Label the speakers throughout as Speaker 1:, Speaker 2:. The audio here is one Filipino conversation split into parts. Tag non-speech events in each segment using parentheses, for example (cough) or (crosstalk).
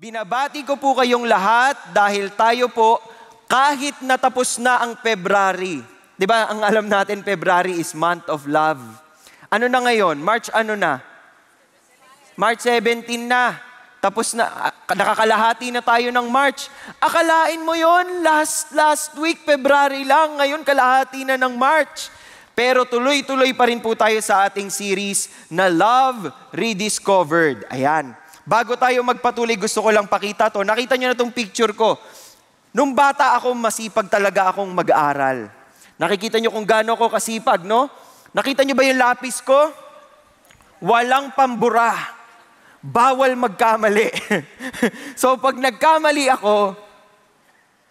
Speaker 1: Binabati ko po kayong lahat dahil tayo po kahit natapos na ang February. 'Di ba? Ang alam natin February is month of love. Ano na ngayon? March ano na? March 17 na. Tapos na ah, nakakalahati na tayo ng March. Akalain mo 'yon, last last week February lang, ngayon kalahati na ng March. Pero tuloy-tuloy pa rin po tayo sa ating series na Love Rediscovered. Ayan. Bago tayo magpatuloy, gusto ko lang pakita to. Nakita nyo na tong picture ko. Nung bata ako, masipag talaga akong mag aral Nakikita nyo kung gaano ako kasipag, no? Nakita nyo ba yung lapis ko? Walang pambura. Bawal magkamali. (laughs) so pag nagkamali ako,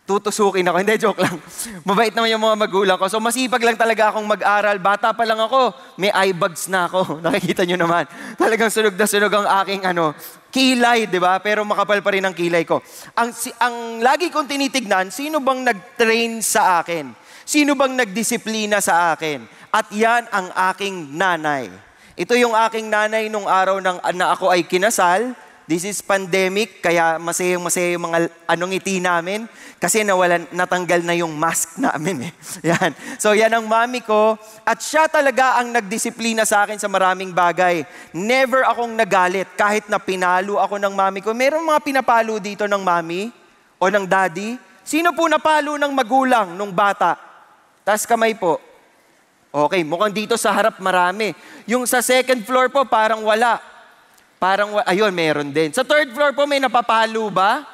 Speaker 1: tutusukin ako. (laughs) Hindi, joke lang. Mabait naman yung mga magulang ko. So masipag lang talaga akong mag-aral. Bata pa lang ako, may eye bags na ako. (laughs) Nakikita nyo naman. Talagang sunog na sunog ang aking ano, kilay, di ba? Pero makapal pa rin ang kilay ko. Ang, si, ang lagi kong tinitignan, sino bang nag-train sa akin? Sino bang nagdisiplina sa akin? At yan ang aking nanay. Ito yung aking nanay nung araw ng, na ako ay kinasal This is pandemic, kaya masayang-masaya yung mga anong ngiti namin kasi nawalan, natanggal na yung mask namin eh. (laughs) Yan. So yan ang mami ko at siya talaga ang nagdisiplina sa akin sa maraming bagay. Never akong nagalit kahit na pinalo ako ng mami ko. Meron mga pinapalo dito ng mami o ng daddy. Sino po napalo ng magulang nung bata? Tas kamay po. Okay, mukhang dito sa harap marami. Yung sa second floor po parang wala. Parang, ayun, meron din. Sa third floor po, may napapalo ba?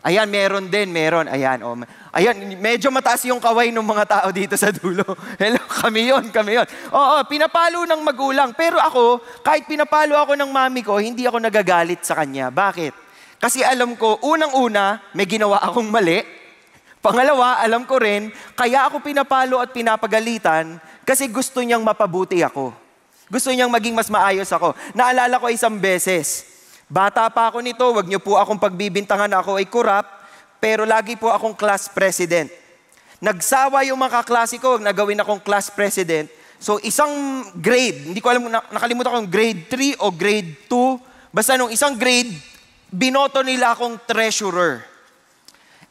Speaker 1: Ayan, meron din, meron. Ayan, oh. Ayan, medyo mataas yung kaway ng mga tao dito sa dulo. (laughs) Hello, kami yon, kami yon. Oo, pinapalo ng magulang. Pero ako, kahit pinapalo ako ng mami ko, hindi ako nagagalit sa kanya. Bakit? Kasi alam ko, unang-una, may ginawa akong mali. Pangalawa, alam ko rin, kaya ako pinapalo at pinapagalitan kasi gusto niyang mapabuti ako. Gusto niyang maging mas maayos ako. Naalala ko isang beses, bata pa ako nito, wag niyo po akong pagbibintangan na ako ay kurap, pero lagi po akong class president. Nagsawa yung mga kaklase ko, nagawin akong class president. So isang grade, hindi ko alam, nakalimutan ko yung grade 3 o grade 2, basta nung isang grade, binoto nila akong treasurer.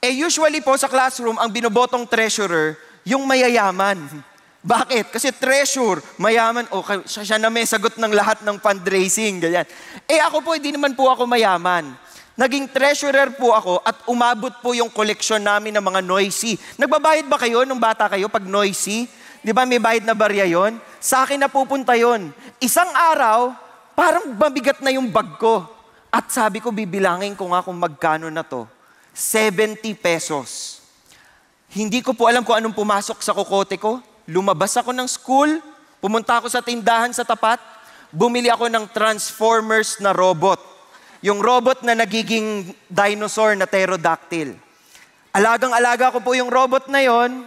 Speaker 1: Eh usually po sa classroom, ang binobotong treasurer, yung mayayaman. Bakit? Kasi treasure, mayaman, o oh, siya, siya na may sagot ng lahat ng fundraising, ganyan. Eh ako po, hindi naman po ako mayaman. Naging treasurer po ako at umabot po yung koleksyon namin ng mga noisy. Nagbabayad ba kayo nung bata kayo pag noisy? Di ba may bayad na barya yon? Sa akin napupunta yon. Isang araw, parang mabigat na yung bag ko. At sabi ko, bibilangin ko nga kung magkano na to. 70 pesos. Hindi ko po alam kung anong pumasok sa kokote ko lumabas ako ng school, pumunta ako sa tindahan sa tapat, bumili ako ng Transformers na robot. Yung robot na nagiging dinosaur na pterodactyl. Alagang-alaga ko po yung robot na yon.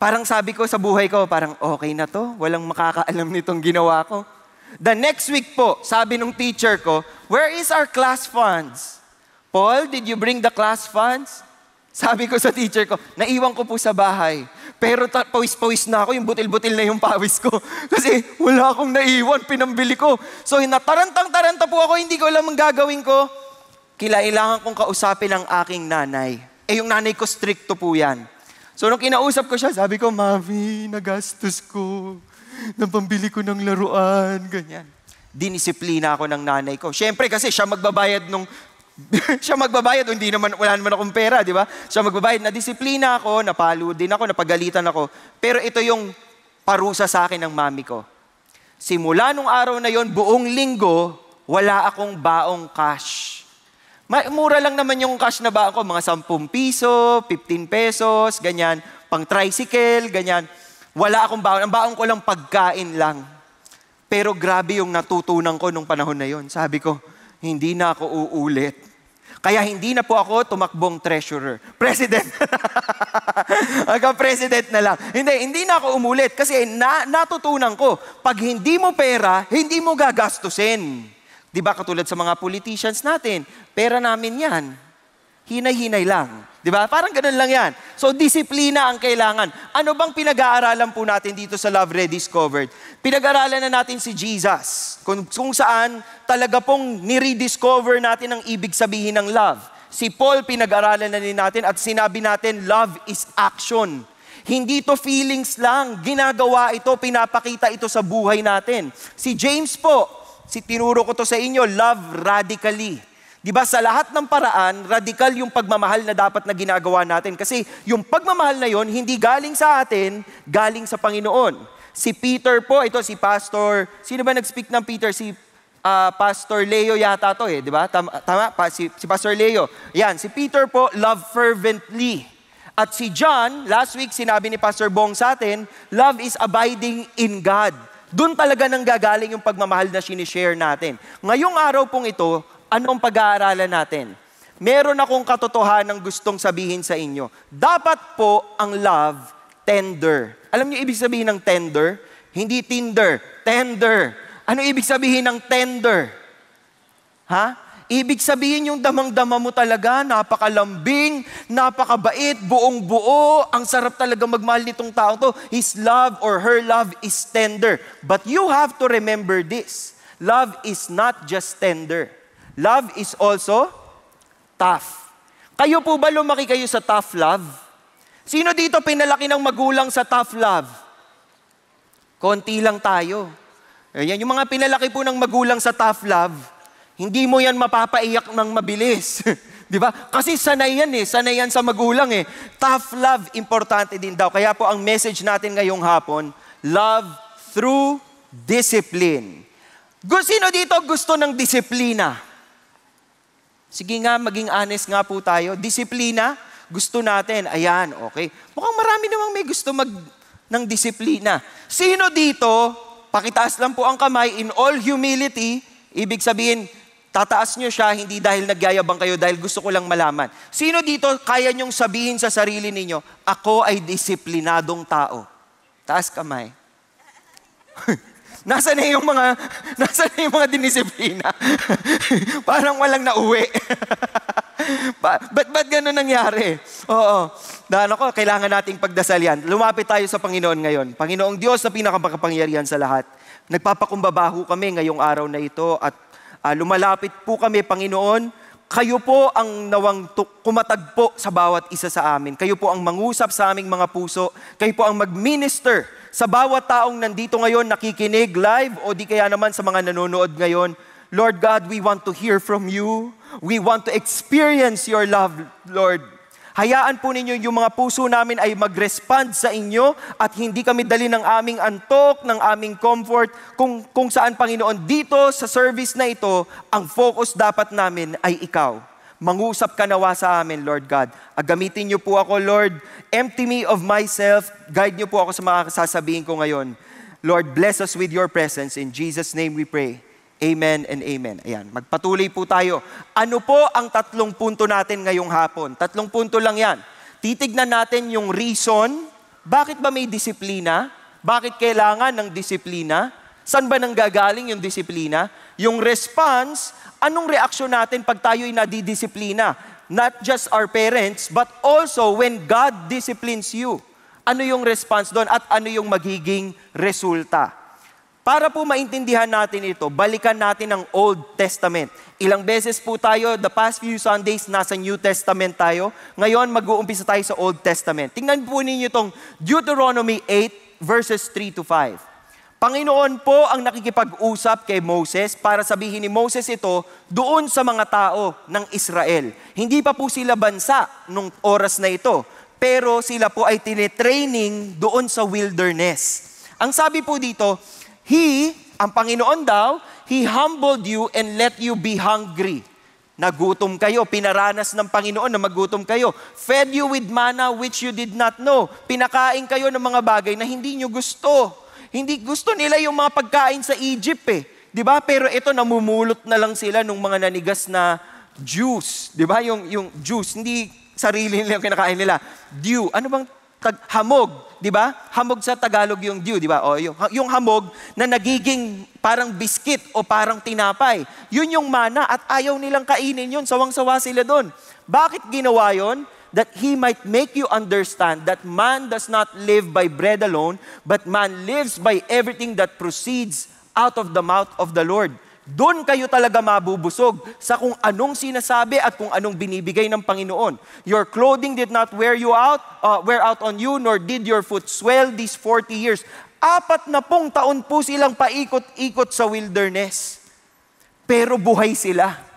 Speaker 1: Parang sabi ko sa buhay ko, parang okay na to. Walang makakaalam (laughs) nitong ginawa ko. The next week po, sabi nung teacher ko, where is our class funds? Paul, did you bring the class funds? Sabi ko sa teacher ko, naiwan ko po sa bahay. Pero ta- pawis-pawis na ako, yung butil-butil na yung pawis ko. (laughs) Kasi wala akong naiwan, pinambili ko. So natarantang-taranta po ako, hindi ko alam ang gagawin ko. Kailangan kong kausapin ang aking nanay. Eh yung nanay ko, stricto po yan. So nung kinausap ko siya, sabi ko, Mami, nagastos ko. Napambili ko ng laruan, ganyan dinisiplina ako ng nanay ko. Siyempre kasi siya magbabayad ng (laughs) siya magbabayad hindi naman, wala naman akong pera, di ba? Siya magbabayad, nadisiplina ako, napalo din ako, napagalitan ako. Pero ito yung parusa sa akin ng mami ko. Simula nung araw na yon buong linggo, wala akong baong cash. Mura lang naman yung cash na baon ko, mga 10 piso, 15 pesos, ganyan, pang tricycle, ganyan. Wala akong baon. Ang baon ko lang pagkain lang. Pero grabe yung natutunan ko nung panahon na yon. Sabi ko, hindi na ako uulit kaya hindi na po ako tumakbong treasurer. President. Hanggang (laughs) president na lang. Hindi, hindi na ako umulit kasi na, natutunan ko, pag hindi mo pera, hindi mo gagastusin. Di ba katulad sa mga politicians natin, pera namin yan. Hinay-hinay lang. Di ba? Parang ganun lang yan. So, disiplina ang kailangan. Ano bang pinag-aaralan po natin dito sa Love Rediscovered? pinag aaralan na natin si Jesus. Kung, kung saan talaga pong nirediscover natin ang ibig sabihin ng love. Si Paul pinag aaralan na din natin at sinabi natin, love is action. Hindi to feelings lang. Ginagawa ito, pinapakita ito sa buhay natin. Si James po, si tinuro ko to sa inyo, love radically. Di ba sa lahat ng paraan, radikal yung pagmamahal na dapat na ginagawa natin. Kasi yung pagmamahal na yon hindi galing sa atin, galing sa Panginoon. Si Peter po, ito si Pastor, sino ba nag-speak ng Peter? Si uh, Pastor Leo yata to eh, di ba? Tama, tama pa, si, si Pastor Leo. Yan, si Peter po, love fervently. At si John, last week sinabi ni Pastor Bong sa atin, love is abiding in God. Doon talaga nang gagaling yung pagmamahal na sinishare natin. Ngayong araw pong ito, anong pag-aaralan natin? Meron akong katotohanan gustong sabihin sa inyo. Dapat po ang love tender. Alam niyo ibig sabihin ng tender? Hindi Tinder, tender. Ano ibig sabihin ng tender? Ha? Ibig sabihin yung damang-dama mo talaga, napakalambing, napakabait, buong-buo, ang sarap talaga magmahal nitong tao to. His love or her love is tender. But you have to remember this. Love is not just tender. Love is also tough. Kayo po ba lumaki kayo sa tough love? Sino dito pinalaki ng magulang sa tough love? Konti lang tayo. Ayan, yung mga pinalaki po ng magulang sa tough love, hindi mo yan mapapaiyak ng mabilis. (laughs) Di ba? Kasi sanay yan eh. Sanay yan sa magulang eh. Tough love, importante din daw. Kaya po ang message natin ngayong hapon, love through discipline. Sino dito gusto ng disiplina? Sige nga, maging honest nga po tayo. Disiplina, gusto natin. Ayan, okay. Mukhang marami namang may gusto mag ng disiplina. Sino dito, pakitaas lang po ang kamay in all humility, ibig sabihin, tataas nyo siya hindi dahil nagyayabang kayo, dahil gusto ko lang malaman. Sino dito kaya nyong sabihin sa sarili ninyo, ako ay disiplinadong tao? Taas kamay. (laughs) Nasaan na yung mga, (laughs) nasa na yung mga dinisiplina? (laughs) Parang walang nauwi. (laughs) ba, ba't, ba't ganun nangyari? Oo. Dahil ako, kailangan nating pagdasal yan. Lumapit tayo sa Panginoon ngayon. Panginoong Diyos na pinakamakapangyarihan sa lahat. Nagpapakumbabaho kami ngayong araw na ito at uh, lumalapit po kami, Panginoon, kayo po ang nawang kumatagpo sa bawat isa sa amin. Kayo po ang mangusap sa aming mga puso. Kayo po ang mag-minister sa bawat taong nandito ngayon, nakikinig live o di kaya naman sa mga nanonood ngayon, Lord God, we want to hear from you. We want to experience your love, Lord. Hayaan po ninyo yung mga puso namin ay mag-respond sa inyo at hindi kami dali ng aming antok, ng aming comfort, kung, kung saan Panginoon dito sa service na ito, ang focus dapat namin ay ikaw. Mangusap ka nawa sa amin, Lord God. Agamitin niyo po ako, Lord. Empty me of myself. Guide niyo po ako sa mga sasabihin ko ngayon. Lord, bless us with your presence. In Jesus' name we pray. Amen and amen. Ayan, magpatuloy po tayo. Ano po ang tatlong punto natin ngayong hapon? Tatlong punto lang yan. Titignan natin yung reason. Bakit ba may disiplina? Bakit kailangan ng disiplina? San ba nang gagaling yung disiplina? Yung response, anong reaksyon natin pag tayo'y nadidisiplina? Not just our parents, but also when God disciplines you. Ano yung response doon at ano yung magiging resulta? Para po maintindihan natin ito, balikan natin ang Old Testament. Ilang beses po tayo, the past few Sundays, nasa New Testament tayo. Ngayon, mag-uumpisa tayo sa Old Testament. Tingnan po ninyo itong Deuteronomy 8, verses 3 to 5. Panginoon po ang nakikipag-usap kay Moses para sabihin ni Moses ito doon sa mga tao ng Israel. Hindi pa po sila bansa nung oras na ito, pero sila po ay tinetraining doon sa wilderness. Ang sabi po dito, He, ang Panginoon daw, He humbled you and let you be hungry. Nagutom kayo, pinaranas ng Panginoon na magutom kayo. Fed you with manna which you did not know. Pinakain kayo ng mga bagay na hindi nyo gusto hindi gusto nila yung mga pagkain sa Egypt eh. 'Di ba? Pero ito namumulot na lang sila nung mga nanigas na juice, 'di ba? Yung yung juice, hindi sarili nila yung kinakain nila. Dew. Ano bang tag hamog, 'di ba? Hamog sa Tagalog yung dew, 'di ba? O yung, yung hamog na nagiging parang biskit o parang tinapay. Yun yung mana at ayaw nilang kainin yun. Sawang-sawa sila doon. Bakit ginawa yon? that he might make you understand that man does not live by bread alone, but man lives by everything that proceeds out of the mouth of the Lord. Doon kayo talaga mabubusog sa kung anong sinasabi at kung anong binibigay ng Panginoon. Your clothing did not wear you out, uh, wear out on you, nor did your foot swell these 40 years. Apat na pong taon po silang paikot-ikot sa wilderness. Pero buhay sila.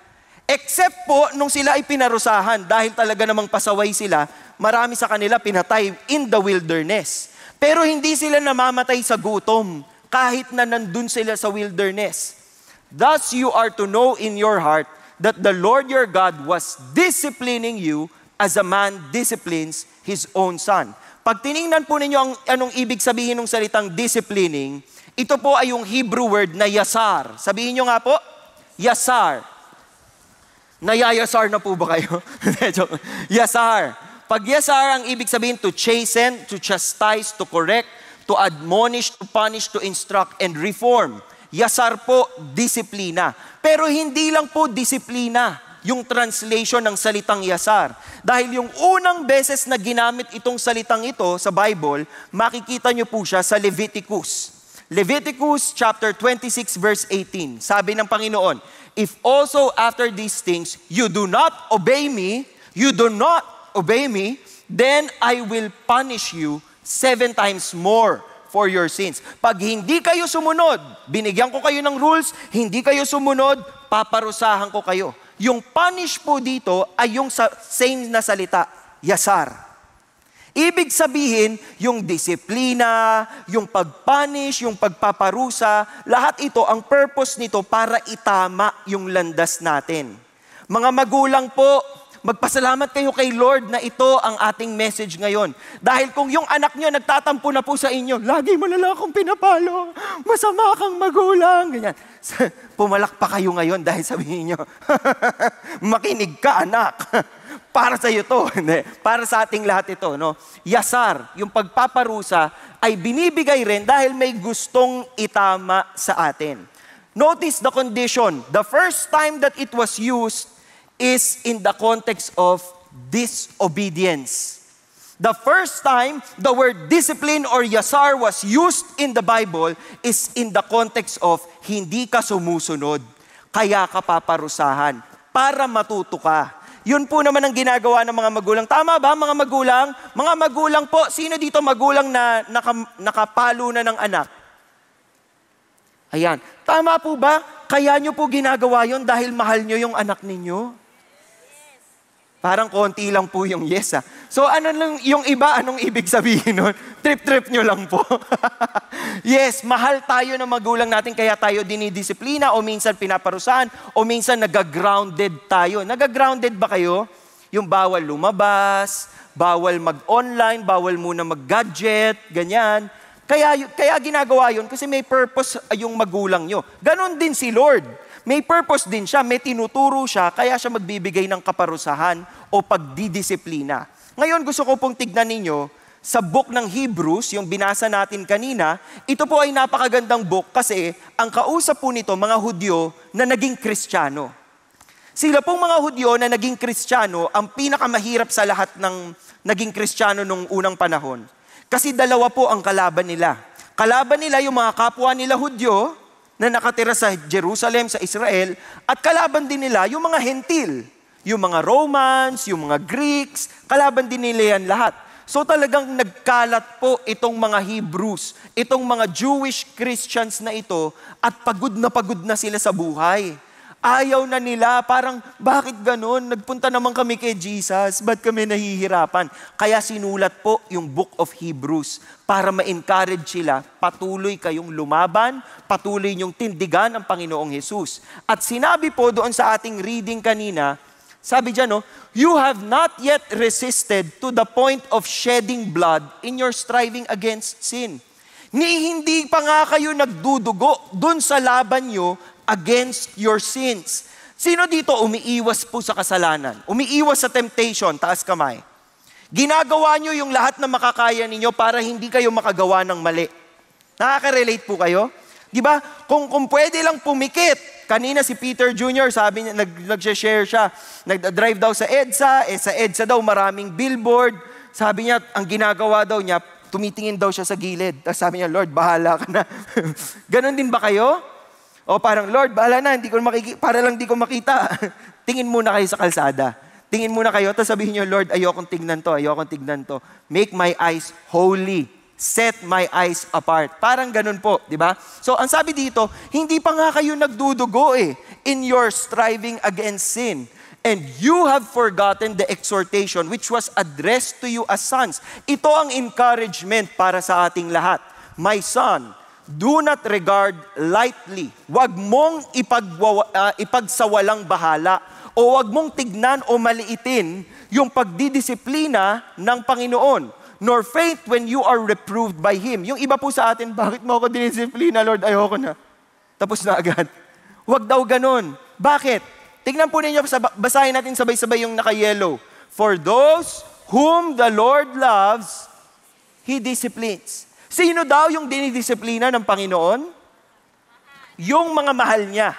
Speaker 1: Except po nung sila ay pinarusahan dahil talaga namang pasaway sila, marami sa kanila pinatay in the wilderness. Pero hindi sila namamatay sa gutom kahit na nandun sila sa wilderness. Thus you are to know in your heart that the Lord your God was disciplining you as a man disciplines his own son. Pag tiningnan po ninyo ang, anong ibig sabihin ng salitang disciplining, ito po ay yung Hebrew word na yasar. Sabihin nyo nga po, yasar. Nayayasar na po ba kayo? (laughs) yasar. Pag yasar, ang ibig sabihin to chasten, to chastise, to correct, to admonish, to punish, to instruct, and reform. Yasar po, disiplina. Pero hindi lang po disiplina yung translation ng salitang yasar. Dahil yung unang beses na ginamit itong salitang ito sa Bible, makikita nyo po siya sa Leviticus. Leviticus chapter 26 verse 18. Sabi ng Panginoon, If also after these things you do not obey me, you do not obey me, then I will punish you seven times more for your sins. Pag hindi kayo sumunod, binigyan ko kayo ng rules, hindi kayo sumunod, paparusahan ko kayo. Yung punish po dito ay yung sa, same na salita, yasar. Ibig sabihin, yung disiplina, yung pagpunish, yung pagpaparusa, lahat ito, ang purpose nito para itama yung landas natin. Mga magulang po, magpasalamat kayo kay Lord na ito ang ating message ngayon. Dahil kung yung anak nyo nagtatampo na po sa inyo, lagi mo lang akong pinapalo, masama kang magulang, ganyan. (laughs) Pumalak pa kayo ngayon dahil sabihin nyo, (laughs) makinig ka anak. (laughs) para sa iyo to, (laughs) hindi. Para sa ating lahat ito, no? Yasar, yung pagpaparusa ay binibigay rin dahil may gustong itama sa atin. Notice the condition. The first time that it was used is in the context of disobedience. The first time the word discipline or yasar was used in the Bible is in the context of hindi ka sumusunod, kaya ka paparusahan para matuto ka yun po naman ang ginagawa ng mga magulang. Tama ba mga magulang? Mga magulang po, sino dito magulang na naka, nakapalo na ng anak? Ayan. Tama po ba? Kaya nyo po ginagawa yon dahil mahal nyo yung anak ninyo? Parang konti lang po yung yes ah. So ano lang yung iba, anong ibig sabihin nun? (laughs) Trip-trip nyo lang po. (laughs) yes, mahal tayo ng magulang natin kaya tayo dinidisiplina o minsan pinaparusahan o minsan nagagrounded tayo. Nagagrounded ba kayo? Yung bawal lumabas, bawal mag-online, bawal muna mag-gadget, ganyan. Kaya, kaya ginagawa yun kasi may purpose ah, yung magulang nyo. Ganon din si Lord may purpose din siya, may tinuturo siya, kaya siya magbibigay ng kaparusahan o pagdidisiplina. Ngayon gusto ko pong tignan ninyo sa book ng Hebrews, yung binasa natin kanina, ito po ay napakagandang book kasi ang kausap po nito mga Hudyo na naging Kristiyano. Sila pong mga Hudyo na naging Kristiyano ang pinakamahirap sa lahat ng naging Kristiyano nung unang panahon. Kasi dalawa po ang kalaban nila. Kalaban nila yung mga kapwa nila Hudyo na nakatira sa Jerusalem, sa Israel, at kalaban din nila yung mga Hentil, yung mga Romans, yung mga Greeks, kalaban din nila yan lahat. So talagang nagkalat po itong mga Hebrews, itong mga Jewish Christians na ito, at pagod na pagod na sila sa buhay Ayaw na nila. Parang, bakit ganun? Nagpunta naman kami kay Jesus. Ba't kami nahihirapan? Kaya sinulat po yung Book of Hebrews para ma-encourage sila, patuloy kayong lumaban, patuloy niyong tindigan ang Panginoong Jesus. At sinabi po doon sa ating reading kanina, sabi dyan, no, you have not yet resisted to the point of shedding blood in your striving against sin. Ni hindi pa nga kayo nagdudugo dun sa laban nyo against your sins. Sino dito umiiwas po sa kasalanan? Umiiwas sa temptation, taas kamay. Ginagawa nyo yung lahat na makakaya ninyo para hindi kayo makagawa ng mali. Nakaka-relate po kayo? Di ba? Kung, kung pwede lang pumikit. Kanina si Peter Jr. sabi niya, nag, nag-share siya. Nag-drive daw sa EDSA. Eh, sa EDSA daw maraming billboard. Sabi niya, ang ginagawa daw niya, tumitingin daw siya sa gilid. Tapos sabi niya, Lord, bahala ka na. (laughs) Ganon din ba kayo? O parang, Lord, bahala na, hindi ko makiki- para lang hindi ko makita. (laughs) Tingin muna kayo sa kalsada. Tingin muna kayo, tapos sabihin nyo, Lord, ayokong tignan to, ayokong tignan to. Make my eyes holy. Set my eyes apart. Parang ganun po, di ba? So, ang sabi dito, hindi pa nga kayo nagdudugo eh in your striving against sin. And you have forgotten the exhortation which was addressed to you as sons. Ito ang encouragement para sa ating lahat. My son, do not regard lightly. Huwag mong ipagwawa, uh, ipagsawalang bahala o huwag mong tignan o maliitin yung pagdidisiplina ng Panginoon nor faint when you are reproved by Him. Yung iba po sa atin, (laughs) bakit mo ako dinisiplina, Lord? Ayoko na. Tapos na agad. Huwag daw ganun. Bakit? Tignan po ninyo, basahin natin sabay-sabay yung naka-yellow. For those whom the Lord loves, He disciplines. Sino daw yung dinidisiplina ng Panginoon? Yung mga mahal niya.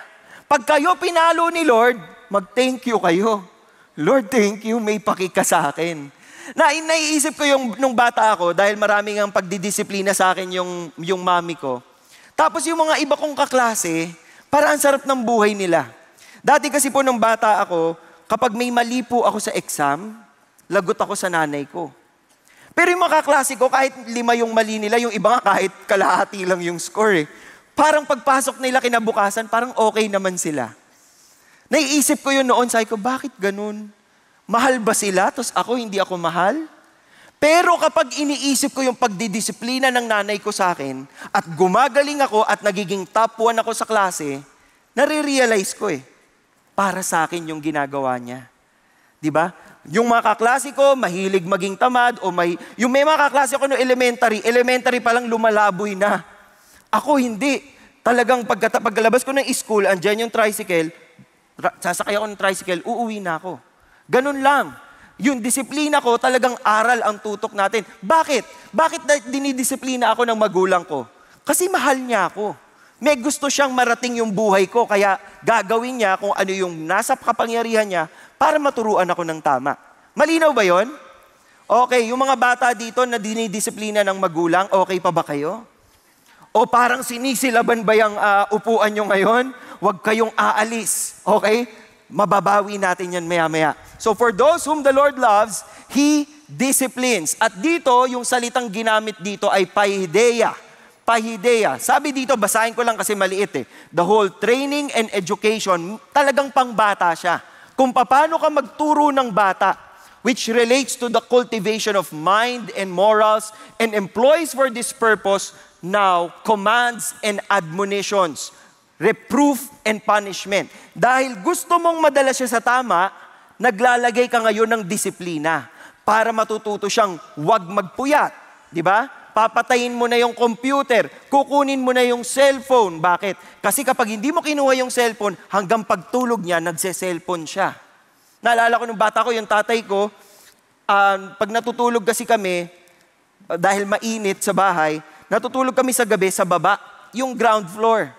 Speaker 1: Pag kayo pinalo ni Lord, mag-thank you kayo. Lord, thank you, may pakika sa akin. Na, naiisip ko yung nung bata ako, dahil maraming ang pagdidisiplina sa akin yung, yung mami ko. Tapos yung mga iba kong kaklase, para ang sarap ng buhay nila. Dati kasi po nung bata ako, kapag may mali po ako sa exam, lagot ako sa nanay ko. Pero yung mga kaklase kahit lima yung mali nila, yung iba nga kahit kalahati lang yung score eh. Parang pagpasok nila kinabukasan, parang okay naman sila. Naiisip ko yun noon, sabi ko, bakit ganun? Mahal ba sila? Tapos ako, hindi ako mahal? Pero kapag iniisip ko yung pagdidisiplina ng nanay ko sa akin, at gumagaling ako at nagiging top 1 ako sa klase, nare-realize ko eh, para sa akin yung ginagawa niya. 'Di ba? Yung mga kaklase ko, mahilig maging tamad o may... Yung may mga kaklase ko no elementary, elementary pa lang lumalaboy na. Ako hindi. Talagang pagkata, pagkalabas ko ng school, andyan yung tricycle, ra- sasakay ako ng tricycle, uuwi na ako. Ganun lang. Yung disiplina ko, talagang aral ang tutok natin. Bakit? Bakit dinidisiplina ako ng magulang ko? Kasi mahal niya ako. May gusto siyang marating yung buhay ko, kaya gagawin niya kung ano yung nasa kapangyarihan niya para maturuan ako ng tama. Malinaw ba yon? Okay, yung mga bata dito na dinidisiplina ng magulang, okay pa ba kayo? O parang sinisilaban ba yung uh, upuan nyo ngayon? Huwag kayong aalis, okay? Mababawi natin yan maya-maya. So for those whom the Lord loves, He disciplines. At dito, yung salitang ginamit dito ay paideya. Pahideya. Sabi dito, basahin ko lang kasi maliit eh. The whole training and education, talagang pangbata siya kung paano ka magturo ng bata which relates to the cultivation of mind and morals and employs for this purpose now commands and admonitions, reproof and punishment. Dahil gusto mong madala siya sa tama, naglalagay ka ngayon ng disiplina para matututo siyang wag magpuyat, di ba? papatayin mo na yung computer, kukunin mo na yung cellphone. Bakit? Kasi kapag hindi mo kinuha yung cellphone, hanggang pagtulog niya, nagse-cellphone siya. Naalala ko nung bata ko, yung tatay ko, uh, pag natutulog kasi kami, ah, dahil mainit sa bahay, natutulog kami sa gabi sa baba, yung ground floor.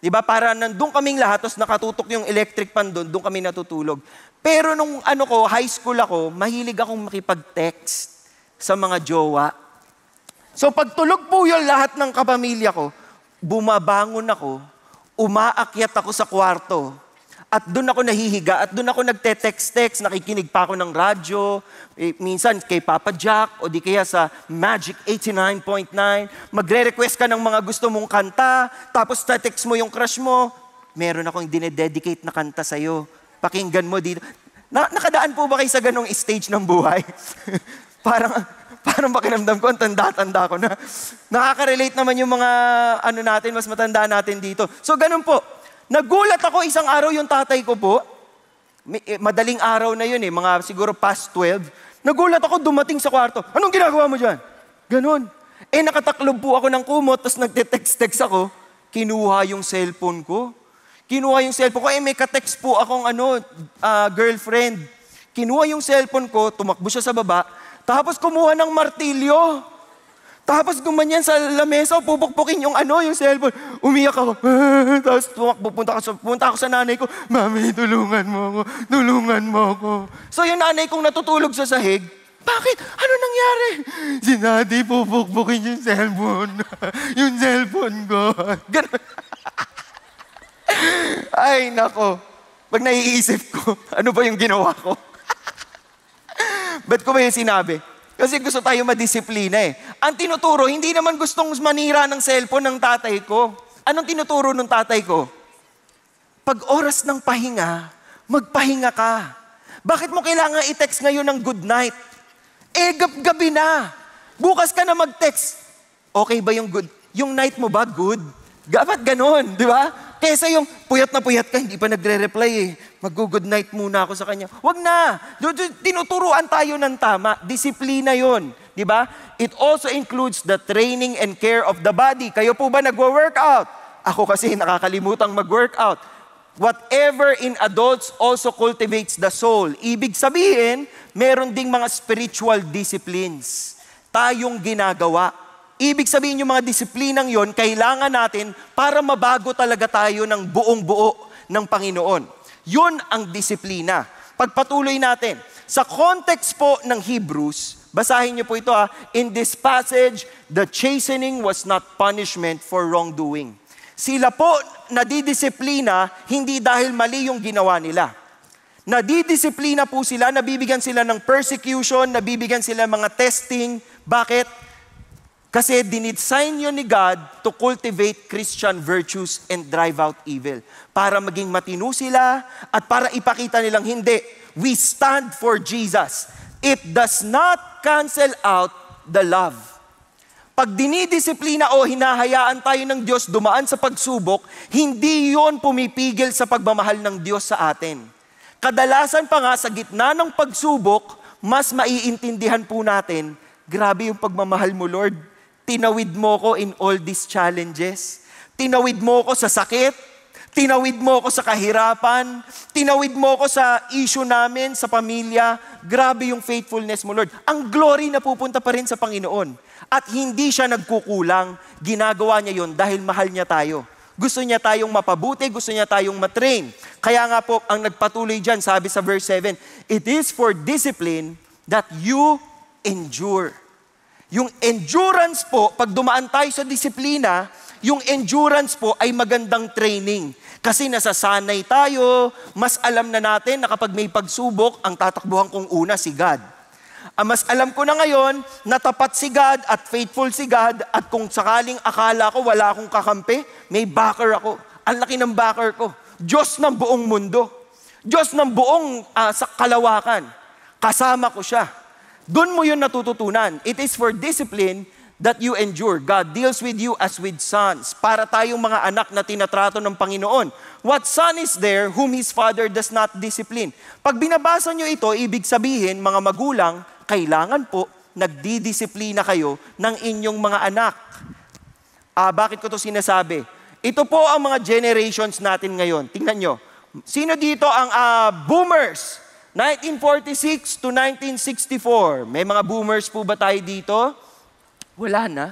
Speaker 1: Di ba? Para nandun kaming lahat, tapos nakatutok yung electric pan doon, doon kami natutulog. Pero nung ano ko, high school ako, mahilig akong makipag-text sa mga jowa. So pagtulog po yun lahat ng kapamilya ko, bumabangon ako, umaakyat ako sa kwarto, at doon ako nahihiga, at doon ako nagte-text-text, nakikinig pa ako ng radyo, eh, minsan kay Papa Jack, o di kaya sa Magic 89.9, magre-request ka ng mga gusto mong kanta, tapos te text mo yung crush mo, meron akong dinededicate na kanta sa'yo, pakinggan mo dito. Na, nakadaan po ba kayo sa ganong stage ng buhay? (laughs) Parang, Paano pakiramdam ko? Ang tanda-tanda ko na. Nakaka-relate naman yung mga ano natin, mas matanda natin dito. So ganun po. Nagulat ako isang araw yung tatay ko po. Eh, madaling araw na yun eh, mga siguro past 12. Nagulat ako dumating sa kwarto. Anong ginagawa mo dyan? Ganun. Eh nakataklob po ako ng kumot, tapos nagte-text-text ako. Kinuha yung cellphone ko. Kinuha yung cellphone ko. Eh may katext po akong ano, uh, girlfriend. Kinuha yung cellphone ko, tumakbo siya sa baba, tapos kumuha ng martilyo. Tapos gumanyan sa lamesa, pupukpukin yung ano, yung cellphone. Umiyak ako. (laughs) Tapos tumakbo, ako, sa, ako sa nanay ko. Mami, tulungan mo ako. Tulungan mo ako. So yung nanay kong natutulog sa sahig, bakit? Ano nangyari? Si daddy pupukpukin yung cellphone. (laughs) yung cellphone ko. (laughs) Ganun. Ay, nako. Pag naiisip ko, ano ba yung ginawa ko? Ba't ko ba yung sinabi? Kasi gusto tayo madisiplina eh. Ang tinuturo, hindi naman gustong manira ng cellphone ng tatay ko. Anong tinuturo ng tatay ko? Pag oras ng pahinga, magpahinga ka. Bakit mo kailangan i-text ngayon ng good night? Eh, gab-gabi na. Bukas ka na mag-text. Okay ba yung good? Yung night mo ba good? Dapat ganun, di ba? Kesa yung puyat na puyat ka, hindi pa nagre-reply eh. Mag-good night muna ako sa kanya. Wag na! Tinuturuan tayo ng tama. Disiplina yon, Di ba? It also includes the training and care of the body. Kayo po ba nagwa-workout? Ako kasi nakakalimutang mag-workout. Whatever in adults also cultivates the soul. Ibig sabihin, meron ding mga spiritual disciplines tayong ginagawa Ibig sabihin yung mga disiplinang yon kailangan natin para mabago talaga tayo ng buong buo ng Panginoon. Yun ang disiplina. Pagpatuloy natin. Sa context po ng Hebrews, basahin niyo po ito ha. In this passage, the chastening was not punishment for wrongdoing. Sila po nadidisiplina hindi dahil mali yung ginawa nila. Nadidisiplina po sila, nabibigyan sila ng persecution, nabibigyan sila ng mga testing. Bakit? Kasi dinidsign yun ni God to cultivate Christian virtues and drive out evil. Para maging matino sila at para ipakita nilang hindi. We stand for Jesus. It does not cancel out the love. Pag dinidisiplina o hinahayaan tayo ng Diyos dumaan sa pagsubok, hindi yon pumipigil sa pagmamahal ng Diyos sa atin. Kadalasan pa nga sa gitna ng pagsubok, mas maiintindihan po natin, grabe yung pagmamahal mo Lord Tinawid mo ko in all these challenges. Tinawid mo ko sa sakit. Tinawid mo ko sa kahirapan. Tinawid mo ko sa issue namin, sa pamilya. Grabe yung faithfulness mo, Lord. Ang glory na pupunta pa rin sa Panginoon. At hindi siya nagkukulang. Ginagawa niya yon dahil mahal niya tayo. Gusto niya tayong mapabuti, gusto niya tayong matrain. Kaya nga po, ang nagpatuloy dyan, sabi sa verse 7, It is for discipline that you endure. Yung endurance po, pag dumaan tayo sa disiplina, yung endurance po ay magandang training. Kasi nasasanay tayo, mas alam na natin na kapag may pagsubok, ang tatakbuhan kong una si God. Ang ah, mas alam ko na ngayon, natapat si God at faithful si God at kung sakaling akala ko wala akong kakampi, may backer ako. Ang laki ng backer ko. Diyos ng buong mundo. Diyos ng buong uh, sa kalawakan. Kasama ko siya. Doon mo yun natututunan. It is for discipline that you endure. God deals with you as with sons. Para tayong mga anak na tinatrato ng Panginoon. What son is there whom his father does not discipline? Pag binabasa nyo ito, ibig sabihin, mga magulang, kailangan po nagdidisiplina kayo ng inyong mga anak. Ah, bakit ko to sinasabi? Ito po ang mga generations natin ngayon. Tingnan nyo. Sino dito ang uh, boomers? 1946 to 1964. May mga boomers po ba tayo dito? Wala na.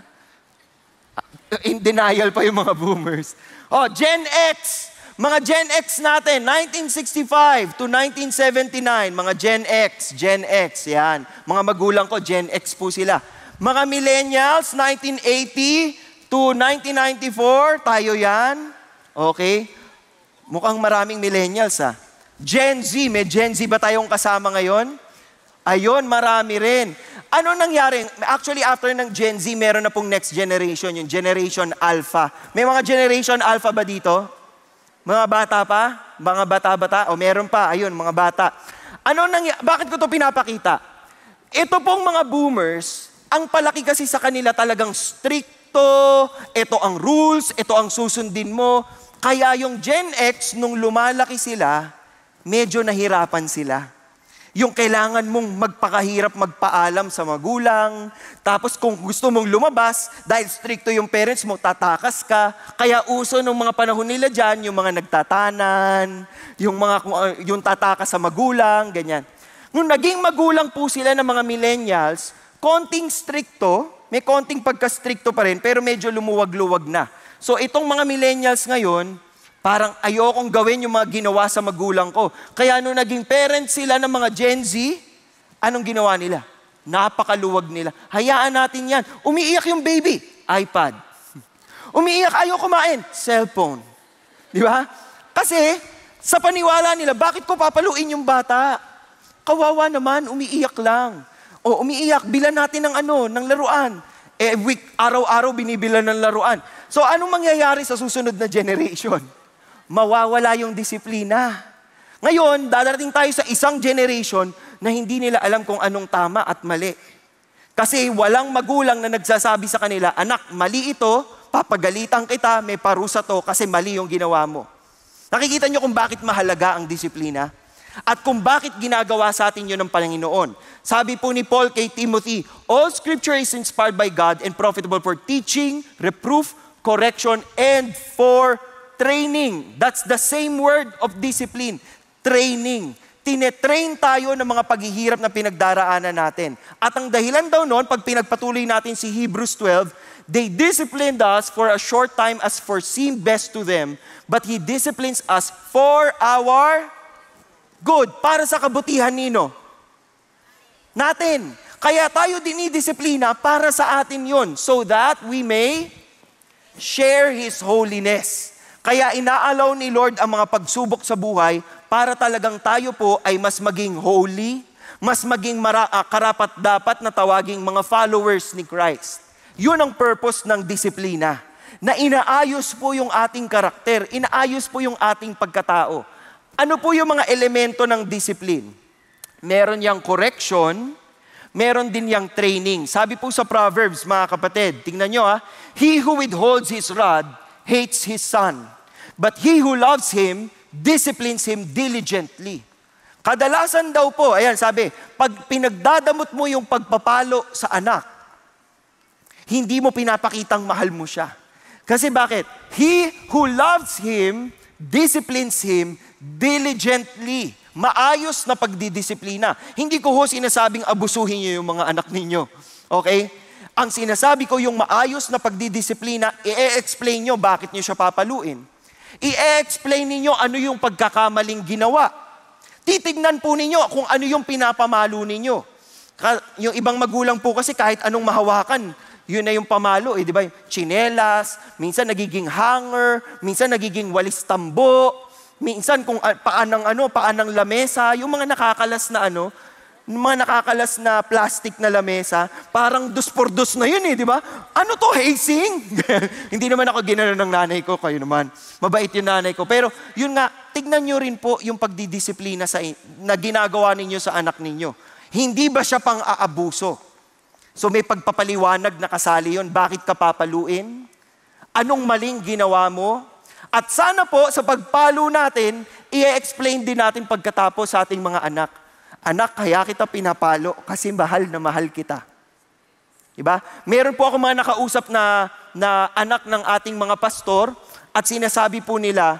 Speaker 1: Ah, in denial pa yung mga boomers. Oh, Gen X. Mga Gen X natin, 1965 to 1979. Mga Gen X, Gen X, yan. Mga magulang ko, Gen X po sila. Mga millennials, 1980 to 1994, tayo yan. Okay? Mukhang maraming millennials ah. Gen Z, may Gen Z ba tayong kasama ngayon? Ayun, marami rin. Ano nangyari? Actually, after ng Gen Z, meron na pong next generation, yung Generation Alpha. May mga Generation Alpha ba dito? Mga bata pa? Mga bata-bata? O meron pa? Ayun, mga bata. Ano nangyari? Bakit ko to pinapakita? Ito pong mga boomers, ang palaki kasi sa kanila talagang stricto, ito ang rules, ito ang susundin mo. Kaya yung Gen X, nung lumalaki sila, medyo nahirapan sila. Yung kailangan mong magpakahirap magpaalam sa magulang, tapos kung gusto mong lumabas, dahil stricto yung parents mo, tatakas ka. Kaya uso nung mga panahon nila dyan, yung mga nagtatanan, yung, mga, ah, yung tatakas sa magulang, ganyan. Nung naging magulang po sila ng mga millennials, konting stricto, may konting pagka-stricto pa rin, pero medyo lumuwag-luwag na. So itong mga millennials ngayon, Parang ayokong gawin yung mga ginawa sa magulang ko. Kaya nung naging parents sila ng mga Gen Z, anong ginawa nila? Napakaluwag nila. Hayaan natin yan. Umiiyak yung baby, iPad. (laughs) Umiiyak, ayaw kumain, cellphone. Di ba? Kasi, sa paniwala nila, bakit ko papaluin yung bata? Kawawa naman, umiiyak lang. O umiiyak, bilan natin ng ano, ng laruan. Eh, week, araw-araw binibilan ng laruan. So, anong mangyayari sa susunod na generation? mawawala yung disiplina. Ngayon, darating tayo sa isang generation na hindi nila alam kung anong tama at mali. Kasi walang magulang na nagsasabi sa kanila, anak, mali ito, papagalitan kita, may parusa to kasi mali yung ginawa mo. Nakikita niyo kung bakit mahalaga ang disiplina at kung bakit ginagawa sa atin yun ng Panginoon. Sabi po ni Paul kay Timothy, All scripture is inspired by God and profitable for teaching, reproof, correction, and for training. That's the same word of discipline. Training. Tinetrain tayo ng mga paghihirap na pinagdaraanan natin. At ang dahilan daw noon, pag pinagpatuloy natin si Hebrews 12, They disciplined us for a short time as for foreseemed best to them, but He disciplines us for our good, para sa kabutihan nino. Natin. Kaya tayo dinidisiplina para sa atin yon so that we may share His holiness. Kaya inaalaw ni Lord ang mga pagsubok sa buhay para talagang tayo po ay mas maging holy, mas maging mara- ah, karapat dapat na tawaging mga followers ni Christ. Yun ang purpose ng disiplina. Na inaayos po yung ating karakter, inaayos po yung ating pagkatao. Ano po yung mga elemento ng discipline? Meron yang correction, meron din yang training. Sabi po sa Proverbs, mga kapatid, tingnan nyo ha, ah, He who withholds his rod hates his son, but he who loves him disciplines him diligently. Kadalasan daw po, ayan sabi, pag pinagdadamot mo yung pagpapalo sa anak, hindi mo pinapakitang mahal mo siya. Kasi bakit? He who loves him disciplines him diligently. Maayos na pagdidisiplina. Hindi ko ho sinasabing abusuhin niyo yung mga anak ninyo. Okay? Ang sinasabi ko yung maayos na pagdidisiplina, i-explain nyo bakit nyo siya papaluin. I-explain ninyo ano yung pagkakamaling ginawa. Titignan po ninyo kung ano yung pinapamalo ninyo. Yung ibang magulang po kasi kahit anong mahawakan, yun na yung pamalo, eh, di ba? Chinelas, minsan nagiging hanger, minsan nagiging walis tambo, minsan kung uh, ano, paan lamesa, yung mga nakakalas na ano, mga nakakalas na plastic na lamesa, parang dos por dos na yun eh, di ba? Ano to, hazing? (laughs) Hindi naman ako ginano ng nanay ko, kayo naman. Mabait yung nanay ko. Pero yun nga, tignan nyo rin po yung pagdidisiplina sa, na ginagawa ninyo sa anak ninyo. Hindi ba siya pang aabuso? So may pagpapaliwanag na kasali yun. Bakit ka papaluin? Anong maling ginawa mo? At sana po sa pagpalo natin, i-explain din natin pagkatapos sa ating mga anak Anak, kaya kita pinapalo kasi mahal na mahal kita. Diba? Meron po ako mga nakausap na, na anak ng ating mga pastor at sinasabi po nila,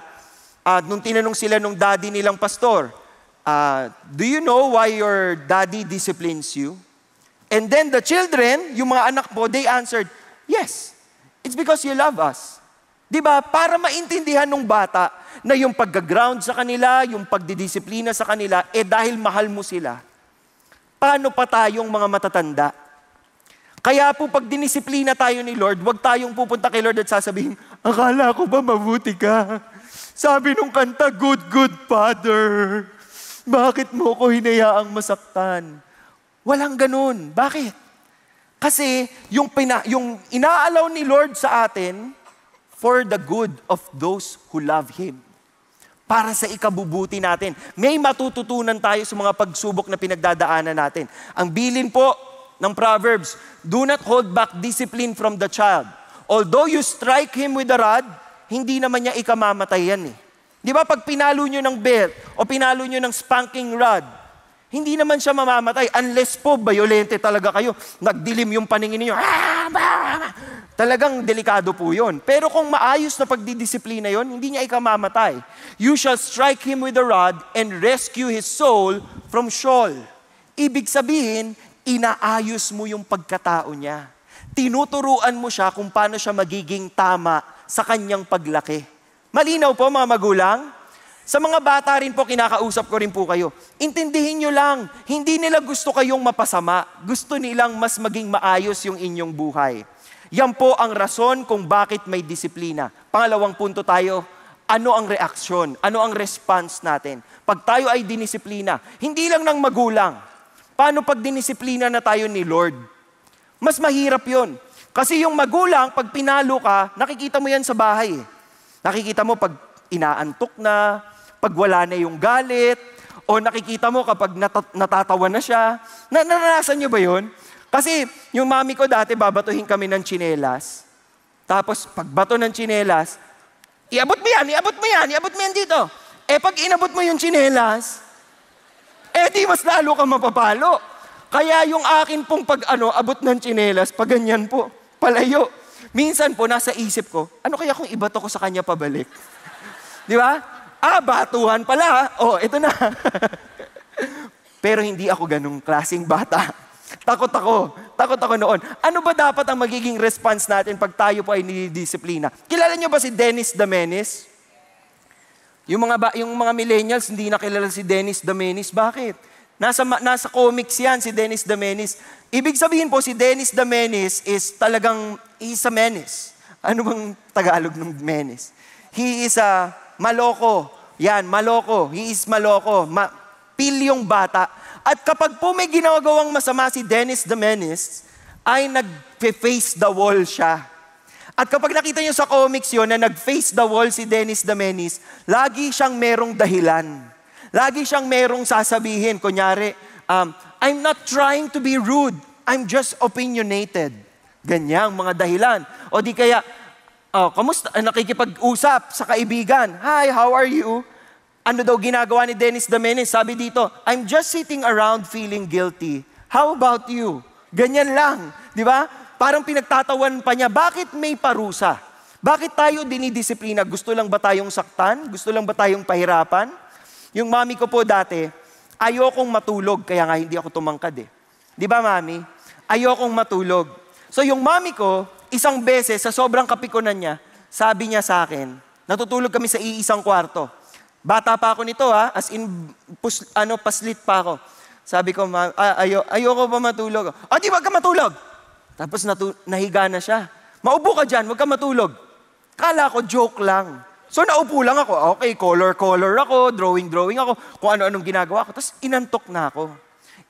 Speaker 1: uh, nung tinanong sila nung daddy nilang pastor, uh, do you know why your daddy disciplines you? And then the children, yung mga anak po, they answered, yes, it's because you love us. Diba? Para maintindihan ng bata na yung pag-ground sa kanila, yung pagdidisiplina sa kanila, eh dahil mahal mo sila. Paano pa tayong mga matatanda? Kaya po pag dinisiplina tayo ni Lord, wag tayong pupunta kay Lord at sasabihin, Akala ko ba mabuti ka? Sabi nung kanta, Good, good Father, bakit mo ko hinayaang masaktan? Walang ganun. Bakit? Kasi yung, pina, yung inaalaw ni Lord sa atin, for the good of those who love Him. Para sa ikabubuti natin. May matututunan tayo sa mga pagsubok na pinagdadaanan natin. Ang bilin po ng Proverbs, Do not hold back discipline from the child. Although you strike him with a rod, hindi naman niya ikamamatay yan eh. Di ba pag pinalo nyo ng belt o pinalo nyo ng spanking rod, hindi naman siya mamamatay unless po violente talaga kayo. Nagdilim yung paningin niyo. (laughs) Talagang delikado po yun. Pero kung maayos na pagdidisiplina yon, hindi niya ikamamatay. You shall strike him with a rod and rescue his soul from Sheol. Ibig sabihin, inaayos mo yung pagkatao niya. Tinuturuan mo siya kung paano siya magiging tama sa kanyang paglaki. Malinaw po mga magulang? Sa mga bata rin po, kinakausap ko rin po kayo. Intindihin nyo lang, hindi nila gusto kayong mapasama. Gusto nilang mas maging maayos yung inyong buhay. Yan po ang rason kung bakit may disiplina. Pangalawang punto tayo, ano ang reaksyon? Ano ang response natin? Pag tayo ay dinisiplina, hindi lang ng magulang. Paano pag dinisiplina na tayo ni Lord? Mas mahirap yon. Kasi yung magulang, pag pinalo ka, nakikita mo yan sa bahay. Eh. Nakikita mo pag inaantok na, pag wala na yung galit, o nakikita mo kapag natatawa na siya. Na- naranasan nyo ba yon? Kasi yung mami ko dati, babatuhin kami ng chinelas. Tapos pagbato ng chinelas, iabot mo yan, iabot mo yan, iabot mo yan dito. Eh pag inabot mo yung chinelas, eh di mas lalo ka mapapalo. Kaya yung akin pong pag ano, abot ng chinelas, pag ganyan po, palayo. Minsan po, nasa isip ko, ano kaya kung ibato ko sa kanya pabalik? (laughs) di ba? Ah, batuhan pala. Oh, ito na. (laughs) Pero hindi ako ganong klasing bata. Takot ako. Takot ako noon. Ano ba dapat ang magiging response natin pag tayo po ay nilidisiplina? Kilala niyo ba si Dennis the Menace? Yung mga, ba, yung mga millennials, hindi nakilala si Dennis the Menace. Bakit? Nasa, nasa comics yan, si Dennis the Menace. Ibig sabihin po, si Dennis the Menace is talagang, isa a menace. Ano bang Tagalog ng menace? He is a maloko. Yan, maloko. He is maloko. Ma, pilyong bata at kapag po may ginagawang masama si Dennis the Menace, ay nag-face the wall siya. At kapag nakita niyo sa comics yon na nag-face the wall si Dennis the Menace, lagi siyang merong dahilan. Lagi siyang merong sasabihin. Kunyari, um, I'm not trying to be rude. I'm just opinionated. Ganyang mga dahilan. O di kaya, oh, kamusta? Nakikipag-usap sa kaibigan. Hi, how are you? ano daw ginagawa ni Dennis the Menace? Sabi dito, I'm just sitting around feeling guilty. How about you? Ganyan lang, di ba? Parang pinagtatawan pa niya, bakit may parusa? Bakit tayo dinidisiplina? Gusto lang ba tayong saktan? Gusto lang ba tayong pahirapan? Yung mami ko po dati, ayokong matulog, kaya nga hindi ako tumangkad eh. Di ba mami? Ayokong matulog. So yung mami ko, isang beses, sa sobrang kapikunan niya, sabi niya sa akin, natutulog kami sa iisang kwarto. Bata pa ako nito ha, as in pus, ano, paslit pa ako. Sabi ko, ma, ayo, ayoko pa matulog. Ah, di, wag ka matulog! Tapos natu- nahiga na siya. Maubo ka diyan, wag ka matulog. Kala ko joke lang. So naupo lang ako. Ah, okay, color-color ako, drawing-drawing ako, kung ano-anong ginagawa ko. Tapos inantok na ako.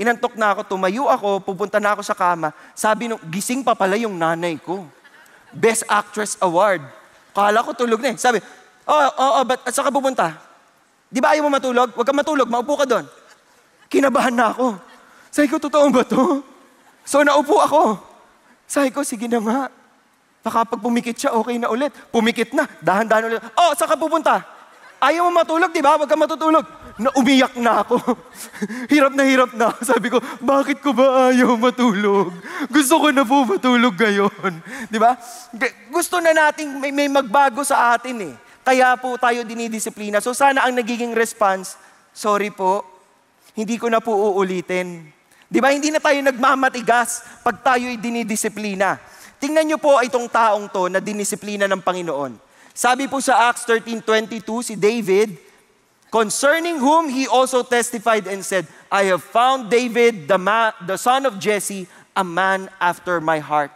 Speaker 1: Inantok na ako, tumayo ako, pupunta na ako sa kama. Sabi nung, gising pa pala yung nanay ko. Best Actress Award. Kala ko tulog na eh. Sabi, oh, oh, oh, ba't, at saka pupunta? Di ba ayaw mo matulog? Huwag kang matulog, maupo ka doon. Kinabahan na ako. Sabi ko, totoo ba to? So naupo ako. Sabi ko, sige na nga. Baka pag pumikit siya, okay na ulit. Pumikit na, dahan-dahan ulit. Oh, saan ka pupunta? Ayaw mo matulog, di ba? Huwag kang matutulog. Na umiyak na ako. (laughs) hirap na hirap na. (laughs) Sabi ko, bakit ko ba ayaw matulog? Gusto ko na po matulog ngayon. (laughs) Di ba? Gusto na nating may, may magbago sa atin eh. Kaya po tayo dinidisiplina. So sana ang nagiging response, sorry po, hindi ko na po uulitin. Di ba, hindi na tayo nagmamatigas pag tayo'y dinidisiplina. Tingnan niyo po itong taong to na dinisiplina ng Panginoon. Sabi po sa Acts 13.22, si David, concerning whom he also testified and said, I have found David, the, man, the son of Jesse, a man after my heart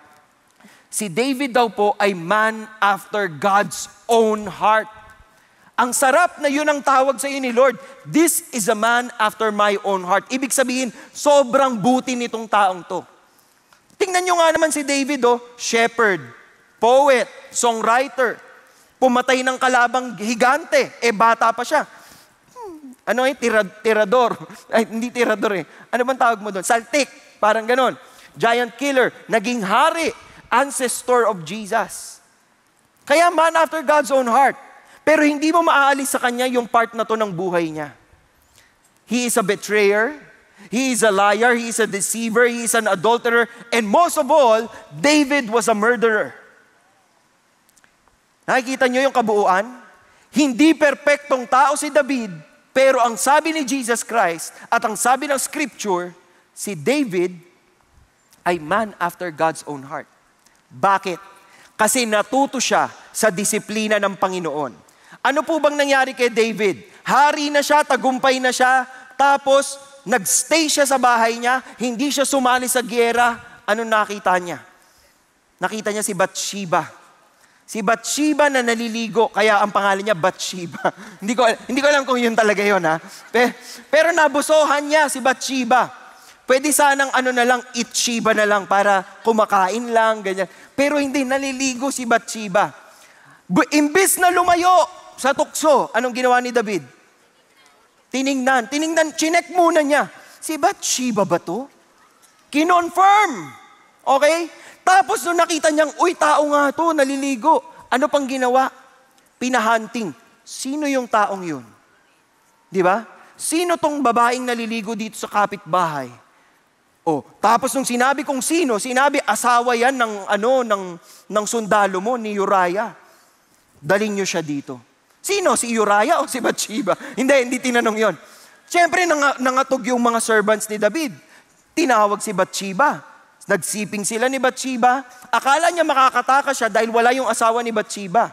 Speaker 1: Si David daw po ay man after God's own heart. Ang sarap na yun ang tawag sa iyo ni Lord. This is a man after my own heart. Ibig sabihin, sobrang buti nitong taong to. Tingnan nyo nga naman si David, oh, shepherd, poet, songwriter, pumatay ng kalabang higante, eh bata pa siya. Hmm, ano eh, tirad, tirador. (laughs) Ay, hindi tirador eh. Ano bang tawag mo doon? Saltik, parang ganon. Giant killer, naging hari, ancestor of Jesus. Kaya man after God's own heart. Pero hindi mo maaalis sa kanya yung part na to ng buhay niya. He is a betrayer. He is a liar. He is a deceiver. He is an adulterer. And most of all, David was a murderer. Nakikita niyo yung kabuuan? Hindi perpektong tao si David, pero ang sabi ni Jesus Christ at ang sabi ng Scripture, si David ay man after God's own heart. Bakit? Kasi natuto siya sa disiplina ng Panginoon. Ano po bang nangyari kay David? Hari na siya, tagumpay na siya, tapos nagstay siya sa bahay niya, hindi siya sumali sa giyera. Ano nakita niya? Nakita niya si Bathsheba. Si Bathsheba na naliligo, kaya ang pangalan niya Bathsheba. (laughs) hindi, ko, hindi ko alam kung yun talaga yun ha. Pero, pero nabusohan niya si Bathsheba. Pwede sanang ano na lang, Itchiba na lang para kumakain lang, ganyan. Pero hindi, naliligo si Batsiba. imbis na lumayo sa tukso, anong ginawa ni David? Tiningnan, tiningnan, chinek muna niya. Si Batsiba ba to? Kinonfirm! Okay? Tapos nung nakita niyang, uy, tao nga to, naliligo. Ano pang ginawa? Pinahunting. Sino yung taong yun? Di ba? Sino tong babaeng naliligo dito sa kapitbahay? Oh, tapos nung sinabi kong sino, sinabi asawa yan ng ano ng ng sundalo mo ni Uriah. Dalhin niyo siya dito. Sino? Si Uriah o si Bathsheba? (laughs) Hindi, hindi tinanong 'yon. Siyempre, nang, nangatog yung mga servants ni David. Tinawag si Bathsheba. Nagsiping sila ni Bathsheba. Akala niya makakataka siya dahil wala yung asawa ni Bathsheba.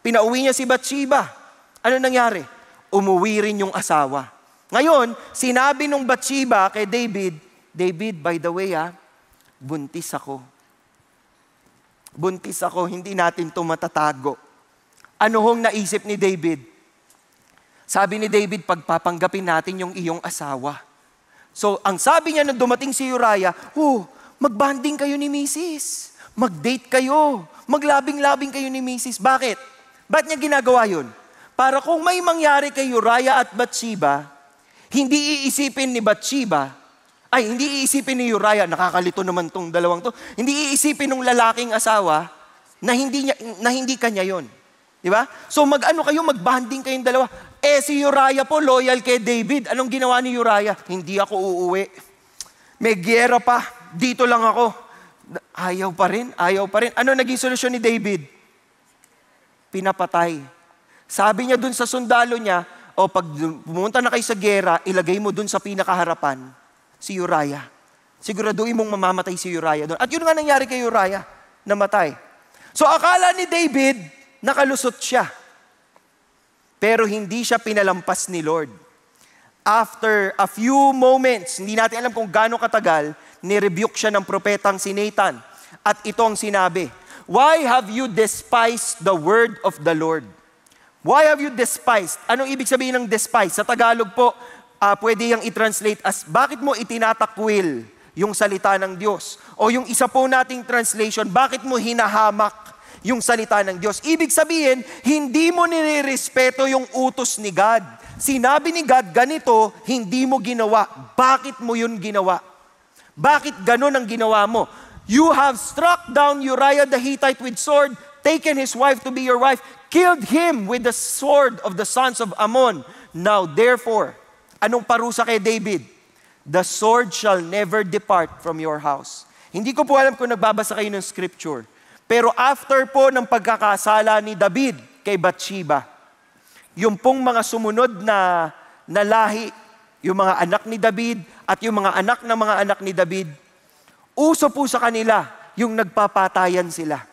Speaker 1: Pinauwi niya si Bathsheba. Ano nangyari? Umuwi rin yung asawa. Ngayon, sinabi nung Bathsheba kay David, David, by the way, ah, buntis ako. Buntis ako, hindi natin to matatago. Ano hong naisip ni David? Sabi ni David, pagpapanggapin natin yung iyong asawa. So, ang sabi niya nung dumating si Uriah, oh, magbanding kayo ni Mrs. Mag-date kayo. Maglabing-labing kayo ni Mrs. Bakit? Ba't niya ginagawa yun? Para kung may mangyari kay Uriah at Bathsheba, hindi iisipin ni Bathsheba ay, hindi iisipin ni Uriah, nakakalito naman tong dalawang to. Hindi iisipin ng lalaking asawa na hindi, niya, na hindi kanya yon. Di ba? So mag-ano kayo, mag-banding kayong dalawa. Eh si Uriah po, loyal kay David. Anong ginawa ni Uriah? Hindi ako uuwi. May gera pa. Dito lang ako. Ayaw pa rin, ayaw pa rin. Ano naging solusyon ni David? Pinapatay. Sabi niya dun sa sundalo niya, o pag pumunta na kayo sa gera, ilagay mo dun sa pinakaharapan si Uriah. Siguraduhin mong mamamatay si Uriah doon. At yun nga nangyari kay Uriah, namatay. So akala ni David, nakalusot siya. Pero hindi siya pinalampas ni Lord. After a few moments, hindi natin alam kung gaano katagal, nirebuke siya ng propetang si Nathan. At itong sinabi, Why have you despised the word of the Lord? Why have you despised? Anong ibig sabihin ng despise? Sa Tagalog po, uh, pwede yang i-translate as, bakit mo itinatakwil yung salita ng Diyos? O yung isa po nating translation, bakit mo hinahamak yung salita ng Diyos? Ibig sabihin, hindi mo nirerespeto yung utos ni God. Sinabi ni God, ganito, hindi mo ginawa. Bakit mo yun ginawa? Bakit ganun ang ginawa mo? You have struck down Uriah the Hittite with sword, taken his wife to be your wife, killed him with the sword of the sons of Ammon. Now therefore, Anong parusa kay David? The sword shall never depart from your house. Hindi ko po alam kung nagbabasa kayo ng scripture. Pero after po ng pagkakasala ni David kay Bathsheba, yung pong mga sumunod na, nalahi, yung mga anak ni David at yung mga anak ng mga anak ni David, uso po sa kanila yung nagpapatayan sila.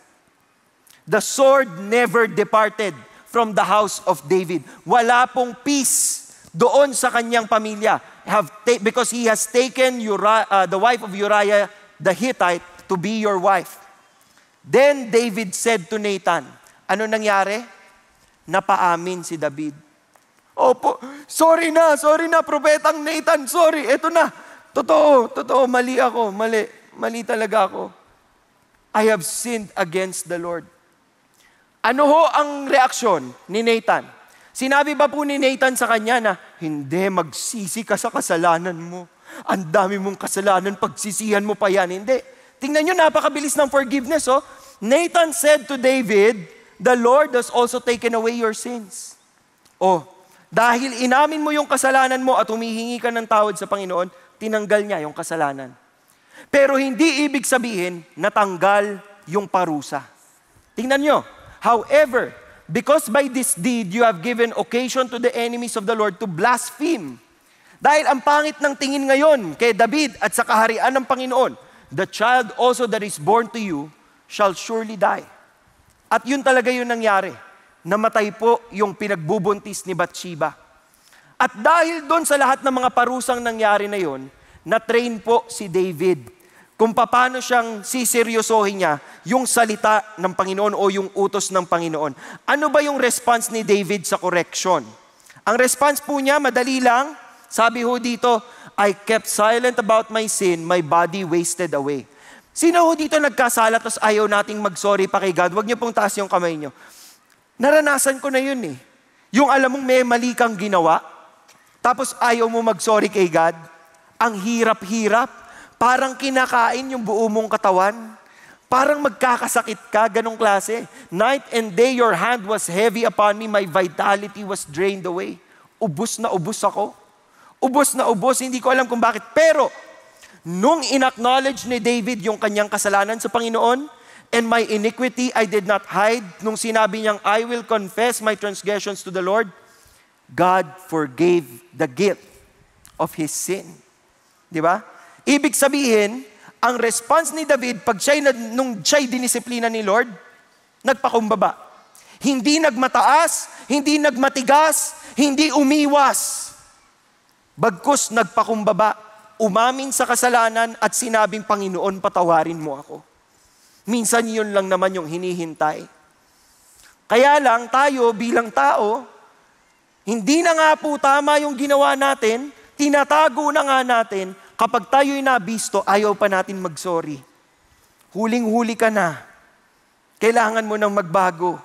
Speaker 1: The sword never departed from the house of David. Wala pong peace doon sa kanyang pamilya. Have ta- because he has taken Uriah, uh, the wife of Uriah the Hittite to be your wife. Then David said to Nathan, ano nangyari? Napaamin si David. Opo, sorry na, sorry na, propetang Nathan, sorry, eto na. Totoo, totoo, mali ako, mali, mali talaga ako. I have sinned against the Lord. Ano ho ang reaksyon ni Nathan? Sinabi ba po ni Nathan sa kanya na, hindi, magsisi ka sa kasalanan mo. Ang dami mong kasalanan, pagsisihan mo pa yan. Hindi. Tingnan nyo, napakabilis ng forgiveness, oh. Nathan said to David, the Lord has also taken away your sins. Oh, dahil inamin mo yung kasalanan mo at humihingi ka ng tawad sa Panginoon, tinanggal niya yung kasalanan. Pero hindi ibig sabihin natanggal yung parusa. Tingnan nyo, however, Because by this deed, you have given occasion to the enemies of the Lord to blaspheme. Dahil ang pangit ng tingin ngayon kay David at sa kaharian ng Panginoon, the child also that is born to you shall surely die. At yun talaga yung nangyari. Namatay po yung pinagbubuntis ni Bathsheba. At dahil doon sa lahat ng mga parusang nangyari na yun, na-train po si David kung paano siyang siseryosohin niya yung salita ng Panginoon o yung utos ng Panginoon. Ano ba yung response ni David sa correction? Ang response po niya, madali lang, sabi ho dito, I kept silent about my sin, my body wasted away. Sino ho dito nagkasala tapos ayaw nating mag-sorry pa kay God? Huwag niyo pong taas yung kamay niyo. Naranasan ko na yun eh. Yung alam mong may mali kang ginawa, tapos ayaw mo mag-sorry kay God, ang hirap-hirap. Parang kinakain yung buo mong katawan. Parang magkakasakit ka, ganong klase. Night and day your hand was heavy upon me, my vitality was drained away. Ubus na ubus ako. Ubus na ubus, hindi ko alam kung bakit. Pero, nung inacknowledge ni David yung kanyang kasalanan sa Panginoon, and my iniquity I did not hide, nung sinabi niyang, I will confess my transgressions to the Lord, God forgave the guilt of his sin. Di ba? Ibig sabihin, ang response ni David, pag siya'y, nung siya'y dinisiplina ni Lord, nagpakumbaba. Hindi nagmataas, hindi nagmatigas, hindi umiwas. Bagkus nagpakumbaba, umamin sa kasalanan at sinabing, Panginoon, patawarin mo ako. Minsan yun lang naman yung hinihintay. Kaya lang tayo bilang tao, hindi na nga po tama yung ginawa natin, tinatago na nga natin, Kapag tayo'y nabisto, ayaw pa natin mag-sorry. Huling-huli ka na. Kailangan mo nang magbago.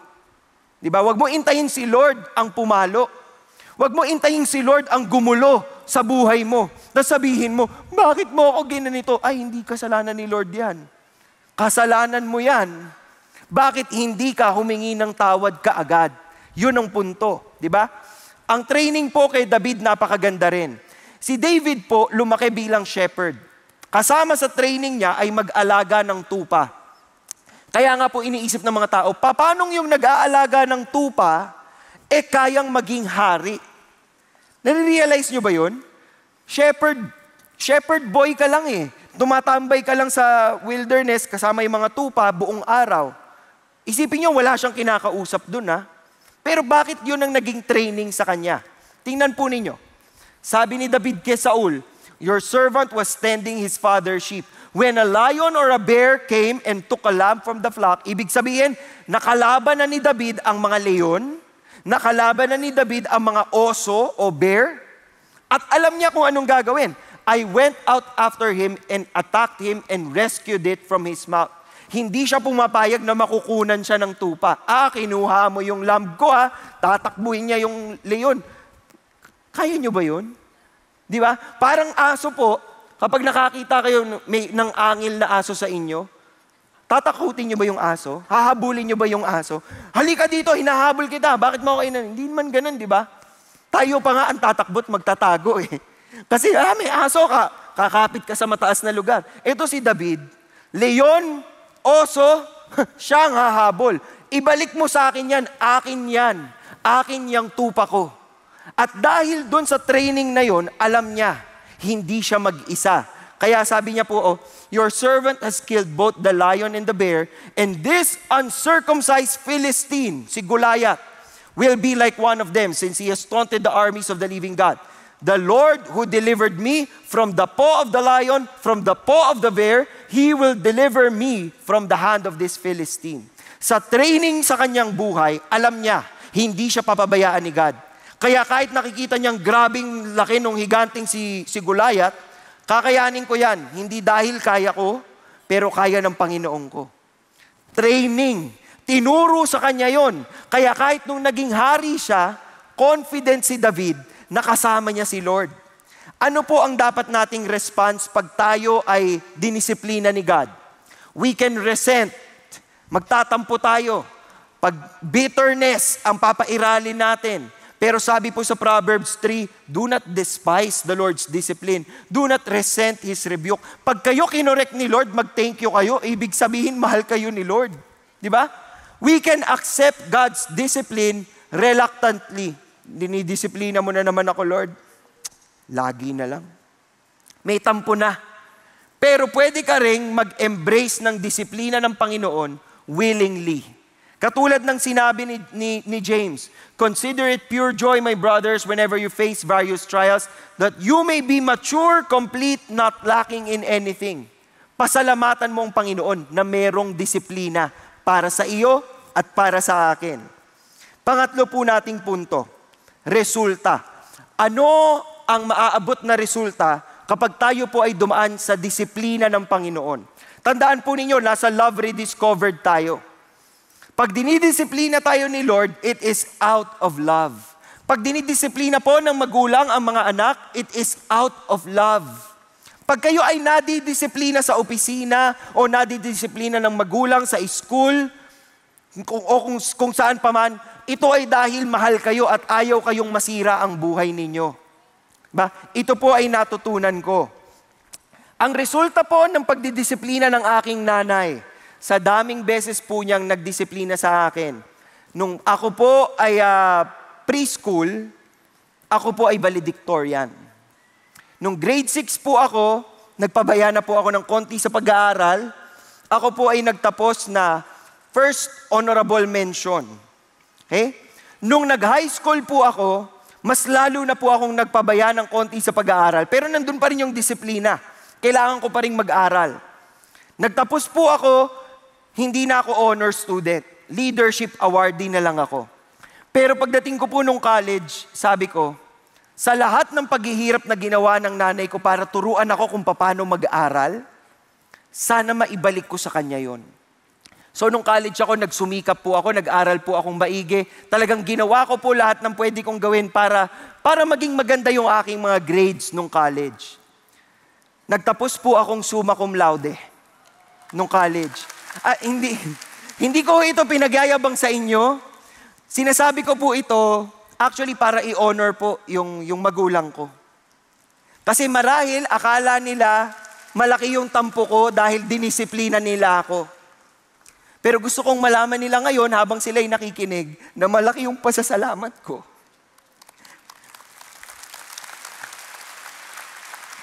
Speaker 1: Di ba? Huwag mo intayin si Lord ang pumalo. Huwag mo intayin si Lord ang gumulo sa buhay mo. Tapos sabihin mo, bakit mo ako ginanito? Ay, hindi kasalanan ni Lord yan. Kasalanan mo yan. Bakit hindi ka humingi ng tawad kaagad? Yun ang punto, di ba? Ang training po kay David napakaganda rin. Si David po lumaki bilang shepherd. Kasama sa training niya ay mag-alaga ng tupa. Kaya nga po iniisip ng mga tao, paano yung nag-aalaga ng tupa, eh kayang maging hari? Nare-realize nyo ba yun? Shepherd, shepherd boy ka lang eh. Tumatambay ka lang sa wilderness kasama yung mga tupa buong araw. Isipin nyo, wala siyang kinakausap dun ha. Pero bakit yun ang naging training sa kanya? Tingnan po ninyo. Sabi ni David kay Saul, Your servant was tending his father's sheep. When a lion or a bear came and took a lamb from the flock, ibig sabihin, nakalaban na ni David ang mga leon, nakalaban na ni David ang mga oso o bear, at alam niya kung anong gagawin. I went out after him and attacked him and rescued it from his mouth. Hindi siya pumapayag na makukunan siya ng tupa. Ah, kinuha mo yung lamb ko ha, ah. tatakbuhin niya yung leon. Kaya nyo ba yun? Di ba? Parang aso po, kapag nakakita kayo may, ng angil na aso sa inyo, tatakutin nyo ba yung aso? Hahabulin nyo ba yung aso? Halika dito, hinahabol kita. Bakit mo ako na? Hindi man ganun, di ba? Tayo pa nga ang tatakbot, magtatago eh. (laughs) Kasi ah, may aso ka, kakapit ka sa mataas na lugar. Ito si David, leon, oso, (laughs) siya ang hahabol. Ibalik mo sa akin yan, akin yan, akin yung tupa ko. At dahil doon sa training na yon, alam niya, hindi siya mag-isa. Kaya sabi niya po, oh, Your servant has killed both the lion and the bear, and this uncircumcised Philistine, si Goliath, will be like one of them, since he has taunted the armies of the living God. The Lord who delivered me from the paw of the lion, from the paw of the bear, He will deliver me from the hand of this Philistine. Sa training sa kanyang buhay, alam niya, hindi siya papabayaan ni God. Kaya kahit nakikita niyang grabing laki nung higanting si, si Goliath, kakayanin ko yan. Hindi dahil kaya ko, pero kaya ng Panginoon ko. Training. Tinuro sa kanya yon. Kaya kahit nung naging hari siya, confident si David nakasama niya si Lord. Ano po ang dapat nating response pag tayo ay dinisiplina ni God? We can resent. Magtatampo tayo. Pag bitterness ang papairali natin pero sabi po sa Proverbs 3, do not despise the Lord's discipline. Do not resent His rebuke. Pag kayo kinorek ni Lord, mag-thank you kayo. Ibig sabihin, mahal kayo ni Lord. Di ba? We can accept God's discipline reluctantly. Dinidisiplina mo na naman ako, Lord. Lagi na lang. May tampo na. Pero pwede ka ring mag-embrace ng disiplina ng Panginoon willingly. Katulad ng sinabi ni, ni, ni James, Consider it pure joy, my brothers, whenever you face various trials, that you may be mature, complete, not lacking in anything. Pasalamatan mo ang Panginoon na merong disiplina para sa iyo at para sa akin. Pangatlo po nating punto, resulta. Ano ang maaabot na resulta kapag tayo po ay dumaan sa disiplina ng Panginoon? Tandaan po ninyo, nasa love rediscovered tayo. Pag dinidisiplina tayo ni Lord, it is out of love. Pag dinidisiplina po ng magulang ang mga anak, it is out of love. Pag kayo ay nadidisiplina sa opisina o nadidisiplina ng magulang sa school kung, o kung, kung saan paman, ito ay dahil mahal kayo at ayaw kayong masira ang buhay ninyo. Ba? Ito po ay natutunan ko. Ang resulta po ng pagdidisiplina ng aking nanay, sa daming beses po niyang nagdisiplina sa akin. Nung ako po ay uh, preschool, ako po ay valedictorian. Nung grade 6 po ako, nagpabaya na po ako ng konti sa pag-aaral, ako po ay nagtapos na first honorable mention. Okay? Nung nag-high school po ako, mas lalo na po akong nagpabaya ng konti sa pag-aaral. Pero nandun pa rin yung disiplina. Kailangan ko pa rin mag-aral. Nagtapos po ako hindi na ako honor student. Leadership awardee na lang ako. Pero pagdating ko po nung college, sabi ko, sa lahat ng paghihirap na ginawa ng nanay ko para turuan ako kung paano mag-aral, sana maibalik ko sa kanya yon. So nung college ako, nagsumikap po ako, nag-aral po akong maigi. Talagang ginawa ko po lahat ng pwede kong gawin para, para maging maganda yung aking mga grades nung college. Nagtapos po akong summa cum laude nung college. Ah, hindi, (laughs) hindi ko ito pinagyayabang sa inyo. Sinasabi ko po ito actually para i-honor po yung, yung magulang ko. Kasi marahil akala nila malaki yung tampo ko dahil dinisiplina nila ako. Pero gusto kong malaman nila ngayon habang sila'y nakikinig na malaki yung pasasalamat ko.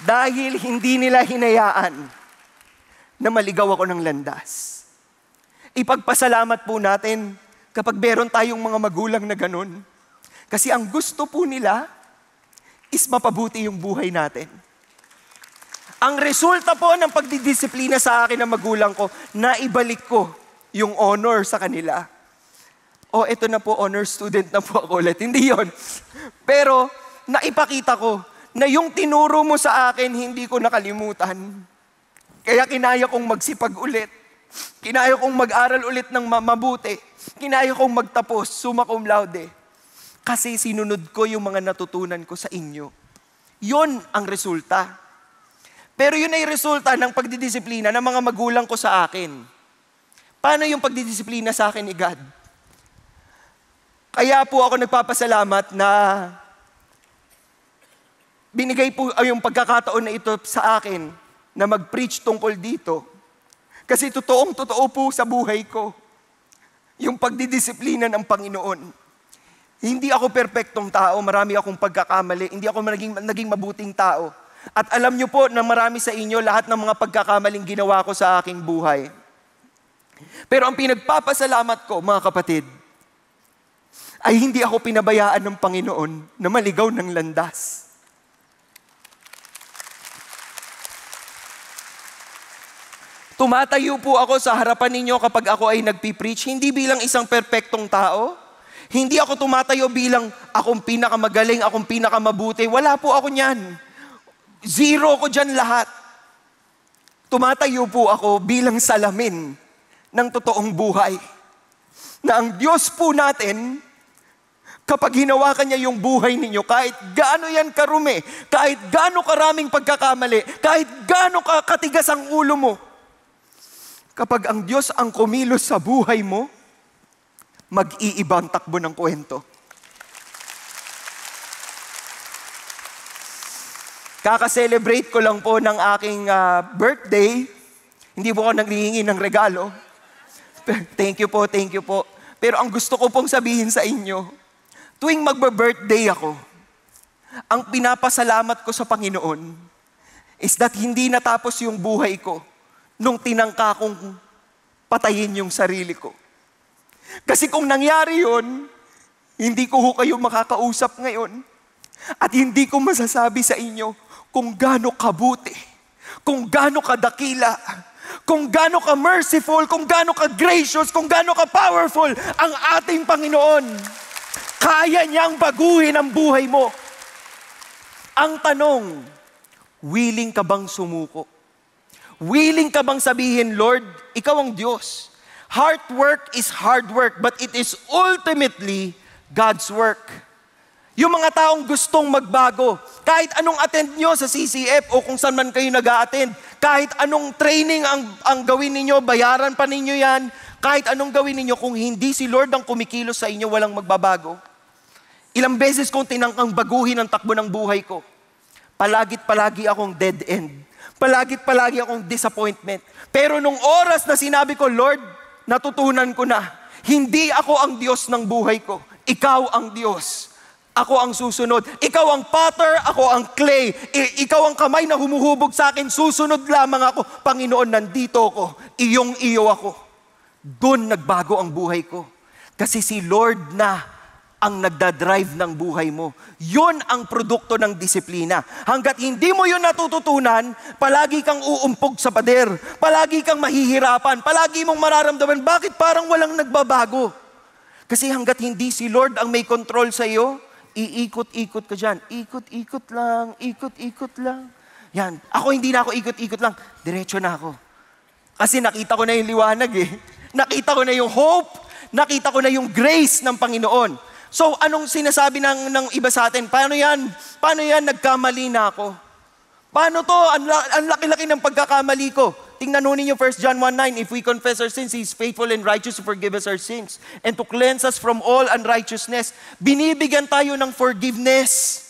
Speaker 1: dahil hindi nila hinayaan na maligaw ako ng landas. Ipagpasalamat po natin kapag meron tayong mga magulang na ganun. Kasi ang gusto po nila is mapabuti yung buhay natin. Ang resulta po ng pagdidisiplina sa akin ng magulang ko, naibalik ko yung honor sa kanila. O, oh, eto na po, honor student na po ako ulit. (laughs) Hindi yon. Pero, naipakita ko na yung tinuro mo sa akin, hindi ko nakalimutan. Kaya kinaya kong magsipag ulit Kinaya kong mag-aral ulit ng mabuti. Kinaya kong magtapos, summa cum laude. Kasi sinunod ko yung mga natutunan ko sa inyo. Yon ang resulta. Pero yun ay resulta ng pagdidisiplina ng mga magulang ko sa akin. Paano yung pagdidisiplina sa akin ni God? Kaya po ako nagpapasalamat na binigay po yung pagkakataon na ito sa akin na mag-preach tungkol dito kasi totoong totoo po sa buhay ko, yung pagdidisiplina ng Panginoon. Hindi ako perpektong tao, marami akong pagkakamali, hindi ako naging, naging mabuting tao. At alam niyo po na marami sa inyo lahat ng mga pagkakamaling ginawa ko sa aking buhay. Pero ang pinagpapasalamat ko, mga kapatid, ay hindi ako pinabayaan ng Panginoon na maligaw ng landas. Tumatayo po ako sa harapan ninyo kapag ako ay nagpipreach, hindi bilang isang perpektong tao. Hindi ako tumatayo bilang akong pinakamagaling, akong pinakamabuti. Wala po ako niyan. Zero ko dyan lahat. Tumatayo po ako bilang salamin ng totoong buhay. Na ang Diyos po natin, kapag ginawa kanya yung buhay ninyo, kahit gaano yan karumi, kahit gaano karaming pagkakamali, kahit gaano katigas ang ulo mo, Kapag ang Diyos ang kumilos sa buhay mo, mag-iibang takbo ng kwento. Kaka-celebrate ko lang po ng aking uh, birthday. Hindi po ako naghihingi ng regalo. (laughs) thank you po, thank you po. Pero ang gusto ko pong sabihin sa inyo, tuwing magbe-birthday ako, ang pinapasalamat ko sa Panginoon is that hindi natapos yung buhay ko nung tinangka kong patayin yung sarili ko. Kasi kung nangyari yon, hindi ko ho kayo makakausap ngayon. At hindi ko masasabi sa inyo kung gaano kabuti, kung gaano kadakila, kung gaano ka merciful, kung gaano ka gracious, kung gaano ka powerful ang ating Panginoon. Kaya niyang baguhin ang buhay mo. Ang tanong, willing ka bang sumuko? Willing ka bang sabihin, Lord, ikaw ang Diyos. Hard work is hard work, but it is ultimately God's work. Yung mga taong gustong magbago, kahit anong attend nyo sa CCF o kung saan man kayo nag attend kahit anong training ang, ang gawin ninyo, bayaran pa ninyo yan, kahit anong gawin ninyo, kung hindi si Lord ang kumikilos sa inyo, walang magbabago. Ilang beses kong tinangkang baguhin ang takbo ng buhay ko. Palagit-palagi akong dead end palagi't palagi akong disappointment. Pero nung oras na sinabi ko, Lord, natutunan ko na. Hindi ako ang Diyos ng buhay ko. Ikaw ang Diyos. Ako ang susunod. Ikaw ang potter, ako ang clay. I- ikaw ang kamay na humuhubog sa akin. Susunod lamang ako. Panginoon, nandito ako. Iyong iyo ako. Doon nagbago ang buhay ko. Kasi si Lord na ang nagdadrive ng buhay mo. Yun ang produkto ng disiplina. Hanggat hindi mo yun natututunan, palagi kang uumpog sa pader, palagi kang mahihirapan, palagi mong mararamdaman, bakit parang walang nagbabago? Kasi hanggat hindi si Lord ang may control sa iyo, iikot-ikot ka dyan. Ikot-ikot lang, ikot-ikot lang. Yan. Ako hindi na ako ikot-ikot lang. Diretso na ako. Kasi nakita ko na yung liwanag eh. Nakita ko na yung hope. Nakita ko na yung grace ng Panginoon. So anong sinasabi ng, ng iba sa atin? Paano yan? Paano yan? Nagkamali na ako. Paano to? Ang, ang laki-laki ng pagkakamali ko. Tingnan nun ninyo 1 John 1.9, If we confess our sins, He is faithful and righteous to forgive us our sins and to cleanse us from all unrighteousness. Binibigyan tayo ng forgiveness.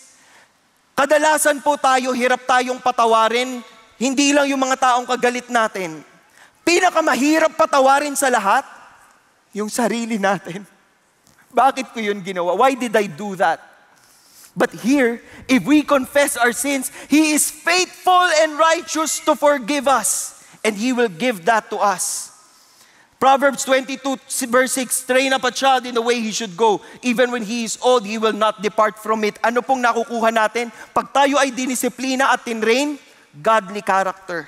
Speaker 1: Kadalasan po tayo, hirap tayong patawarin. Hindi lang yung mga taong kagalit natin. Pinakamahirap patawarin sa lahat, yung sarili natin. Bakit ko yun ginawa? Why did I do that? But here, if we confess our sins, He is faithful and righteous to forgive us, and He will give that to us. Proverbs 22, verse 6, train up a child in the way he should go. Even when he is old, he will not depart from it. Ano pong nakukuha natin? Pag tayo ay dinisiplina at tinrain, godly character.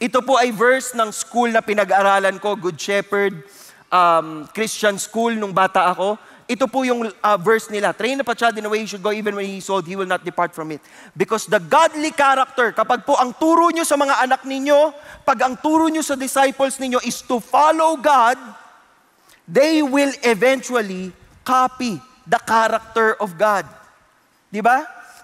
Speaker 1: Ito po ay verse ng school na pinag-aralan ko, Good Shepherd, um, Christian school nung bata ako. Ito po yung uh, verse nila. Train up a child in a way he should go even when he is old, he will not depart from it. Because the godly character, kapag po ang turo nyo sa mga anak ninyo, pag ang turo nyo sa disciples ninyo is to follow God, they will eventually copy the character of God. Di ba?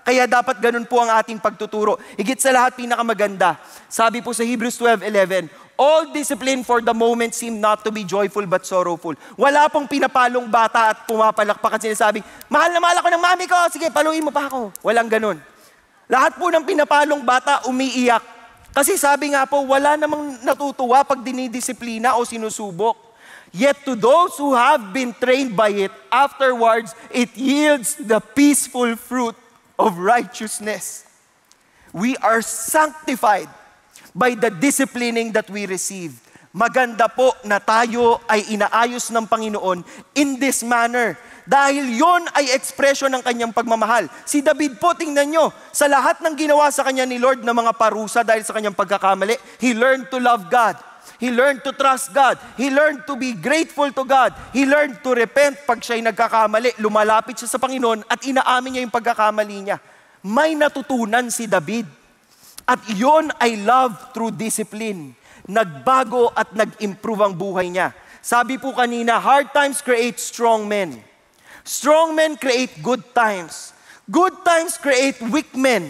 Speaker 1: Kaya dapat ganun po ang ating pagtuturo. Higit sa lahat, pinakamaganda. Sabi po sa Hebrews 12.11, All discipline for the moment seem not to be joyful but sorrowful. Wala pong pinapalong bata at pumapalakpak at sinasabing, mahal na mahal ako ng mami ko, sige, paluin mo pa ako. Walang ganun. Lahat po ng pinapalong bata umiiyak. Kasi sabi nga po, wala namang natutuwa pag dinidisiplina o sinusubok. Yet to those who have been trained by it, afterwards, it yields the peaceful fruit of righteousness. We are sanctified by the disciplining that we received. Maganda po na tayo ay inaayos ng Panginoon in this manner. Dahil yon ay ekspresyon ng kanyang pagmamahal. Si David po, tingnan nyo, sa lahat ng ginawa sa kanya ni Lord na mga parusa dahil sa kanyang pagkakamali, he learned to love God. He learned to trust God. He learned to be grateful to God. He learned to repent pag siya'y nagkakamali. Lumalapit siya sa Panginoon at inaamin niya yung pagkakamali niya. May natutunan si David. At iyon ay love through discipline. Nagbago at nag-improve ang buhay niya. Sabi po kanina, hard times create strong men. Strong men create good times. Good times create weak men.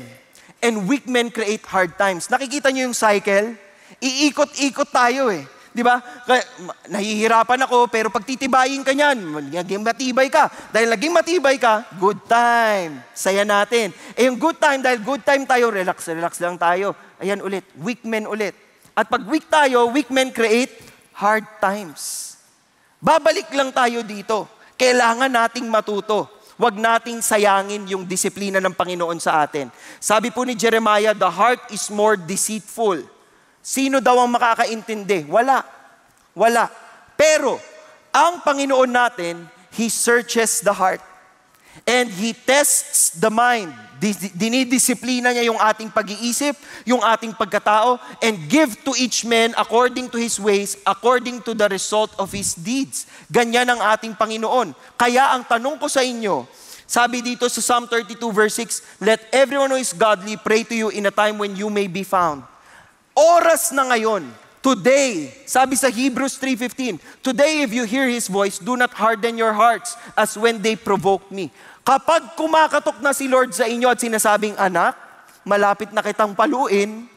Speaker 1: And weak men create hard times. Nakikita niyo yung cycle? Iikot-ikot tayo eh Di ba? Kaya, nahihirapan ako, pero pagtitibayin ka niyan, naging matibay ka. Dahil naging matibay ka, good time. Saya natin. Eh yung good time, dahil good time tayo, relax, relax lang tayo. Ayan ulit, weak men ulit. At pag weak tayo, weak men create hard times. Babalik lang tayo dito. Kailangan nating matuto. Huwag nating sayangin yung disiplina ng Panginoon sa atin. Sabi po ni Jeremiah, the heart is more deceitful Sino daw ang makakaintindi? Wala. Wala. Pero, ang Panginoon natin, He searches the heart. And He tests the mind. Dinidisiplina niya yung ating pag-iisip, yung ating pagkatao, and give to each man according to his ways, according to the result of his deeds. Ganyan ang ating Panginoon. Kaya ang tanong ko sa inyo, sabi dito sa Psalm 32 verse 6, Let everyone who is godly pray to you in a time when you may be found oras na ngayon, today, sabi sa Hebrews 3.15, Today if you hear His voice, do not harden your hearts as when they provoked me. Kapag kumakatok na si Lord sa inyo at sinasabing, Anak, malapit na kitang paluin,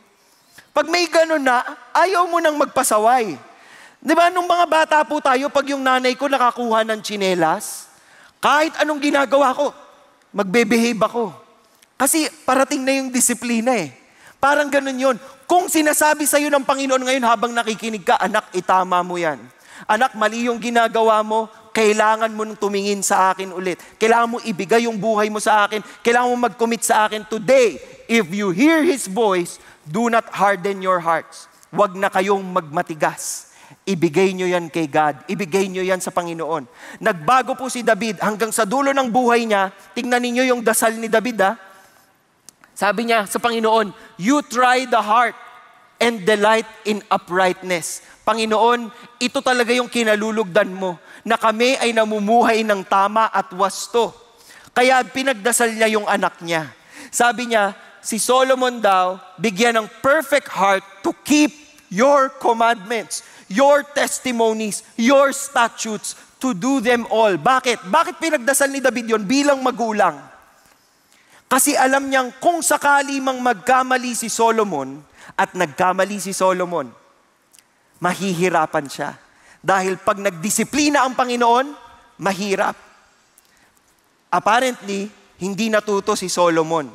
Speaker 1: pag may ganun na, ayaw mo nang magpasaway. Di ba, nung mga bata po tayo, pag yung nanay ko nakakuha ng chinelas, kahit anong ginagawa ko, magbe ako. Kasi parating na yung disiplina eh. Parang ganun yon. Kung sinasabi sa'yo ng Panginoon ngayon habang nakikinig ka, anak, itama mo yan. Anak, mali yung ginagawa mo, kailangan mo nang tumingin sa akin ulit. Kailangan mo ibigay yung buhay mo sa akin. Kailangan mo mag-commit sa akin today. If you hear His voice, do not harden your hearts. Huwag na kayong magmatigas. Ibigay nyo yan kay God. Ibigay nyo yan sa Panginoon. Nagbago po si David hanggang sa dulo ng buhay niya. Tingnan ninyo yung dasal ni David ha. Ah. Sabi niya sa Panginoon, You try the heart and delight in uprightness. Panginoon, ito talaga yung kinalulugdan mo na kami ay namumuhay ng tama at wasto. Kaya pinagdasal niya yung anak niya. Sabi niya, si Solomon daw, bigyan ng perfect heart to keep your commandments, your testimonies, your statutes, to do them all. Bakit? Bakit pinagdasal ni David yon bilang magulang? Kasi alam niyang kung sakali mang magkamali si Solomon at nagkamali si Solomon, mahihirapan siya. Dahil pag nagdisiplina ang Panginoon, mahirap. Apparently, hindi natuto si Solomon.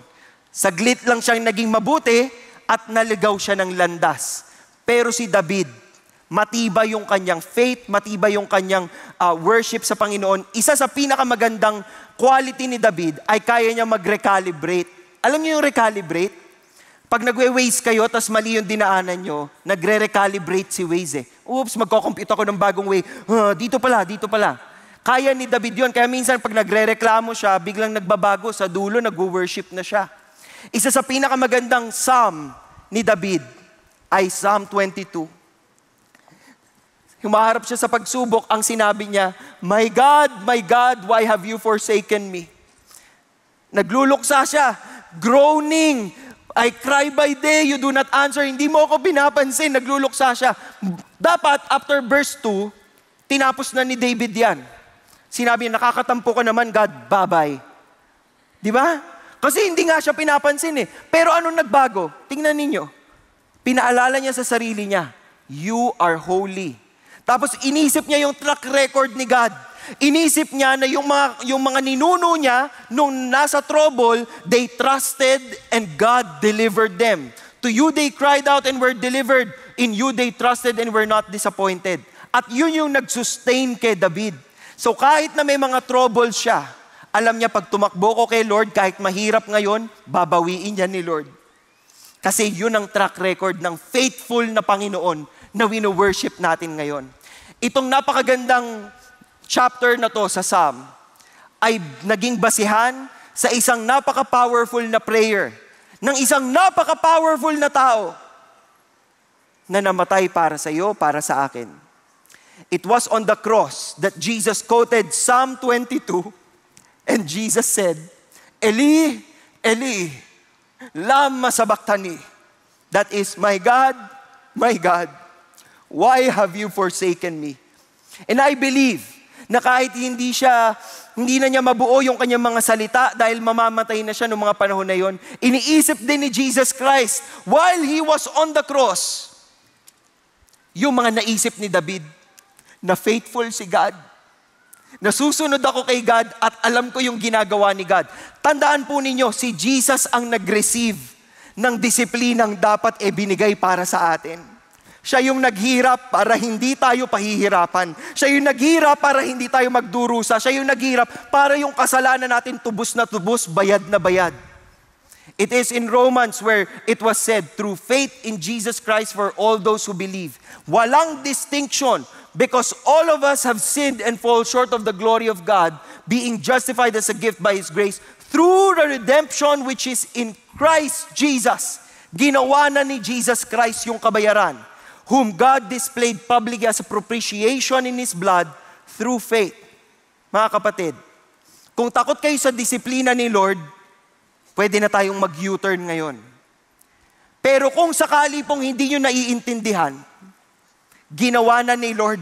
Speaker 1: Saglit lang siyang naging mabuti at naligaw siya ng landas. Pero si David, matibay yung kanyang faith, matibay yung kanyang uh, worship sa Panginoon. Isa sa pinakamagandang quality ni David ay kaya niya mag-recalibrate. Alam niyo yung recalibrate? Pag nagwe-waze kayo, tapos mali yung dinaanan nyo, nagre-recalibrate si Waze eh. Oops, magkocompute ako ng bagong way. Uh, dito pala, dito pala. Kaya ni David yon Kaya minsan pag nagre-reklamo siya, biglang nagbabago. Sa dulo, nagwo-worship na siya. Isa sa pinakamagandang psalm ni David ay Psalm 22. Humaharap siya sa pagsubok, ang sinabi niya, My God, my God, why have you forsaken me? Nagluluksa siya, groaning, I cry by day, you do not answer. Hindi mo ako pinapansin, nagluluksa siya. Dapat, after verse 2, tinapos na ni David yan. Sinabi niya, nakakatampo ka naman, God, bye-bye. Di ba? Kasi hindi nga siya pinapansin eh. Pero anong nagbago? Tingnan ninyo. Pinaalala niya sa sarili niya, You are holy. Tapos inisip niya yung track record ni God. Inisip niya na yung mga, yung mga ninuno niya nung nasa trouble, they trusted and God delivered them. To you they cried out and were delivered. In you they trusted and were not disappointed. At yun yung nag-sustain kay David. So kahit na may mga trouble siya, alam niya pag tumakbo ko kay Lord, kahit mahirap ngayon, babawiin niya ni Lord. Kasi yun ang track record ng faithful na Panginoon na wino-worship natin ngayon itong napakagandang chapter na to sa Psalm ay naging basihan sa isang napaka-powerful na prayer ng isang napaka-powerful na tao na namatay para sa iyo, para sa akin. It was on the cross that Jesus quoted Psalm 22 and Jesus said, Eli, Eli, lama sabachthani. That is, my God, my God, Why have you forsaken me? And I believe na kahit hindi siya, hindi na niya mabuo yung kanyang mga salita dahil mamamatay na siya noong mga panahon na yon, iniisip din ni Jesus Christ while he was on the cross, yung mga naisip ni David na faithful si God, Nasusunod ako kay God at alam ko yung ginagawa ni God. Tandaan po ninyo, si Jesus ang nag-receive ng disiplinang dapat e binigay para sa atin. Siya yung naghirap para hindi tayo pahihirapan. Siya yung naghirap para hindi tayo magdurusa. Siya yung naghirap para yung kasalanan natin tubos na tubos, bayad na bayad. It is in Romans where it was said, through faith in Jesus Christ for all those who believe. Walang distinction because all of us have sinned and fall short of the glory of God, being justified as a gift by His grace through the redemption which is in Christ Jesus. Ginawa na ni Jesus Christ yung kabayaran whom God displayed publicly as a propitiation in His blood through faith. Mga kapatid, kung takot kayo sa disiplina ni Lord, pwede na tayong mag-U-turn ngayon. Pero kung sakali pong hindi nyo naiintindihan, ginawa na ni Lord.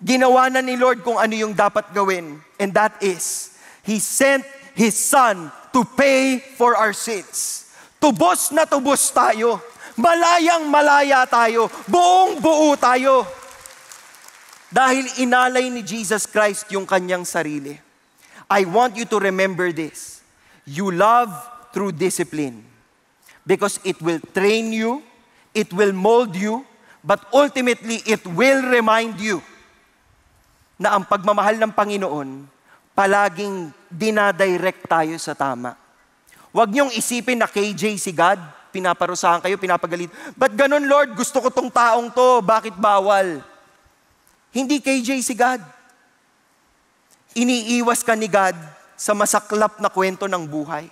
Speaker 1: Ginawa na ni Lord kung ano yung dapat gawin. And that is, He sent His Son to pay for our sins. Tubos na tubos tayo malayang malaya tayo, buong buo tayo. Dahil inalay ni Jesus Christ yung kanyang sarili. I want you to remember this. You love through discipline. Because it will train you, it will mold you, but ultimately it will remind you na ang pagmamahal ng Panginoon palaging dinadirect tayo sa tama. Huwag niyong isipin na KJ si God pinaparusahan kayo, pinapagalit. But ganun, Lord? Gusto ko tong taong to. Bakit bawal? Hindi KJ si God. Iniiwas ka ni God sa masaklap na kwento ng buhay.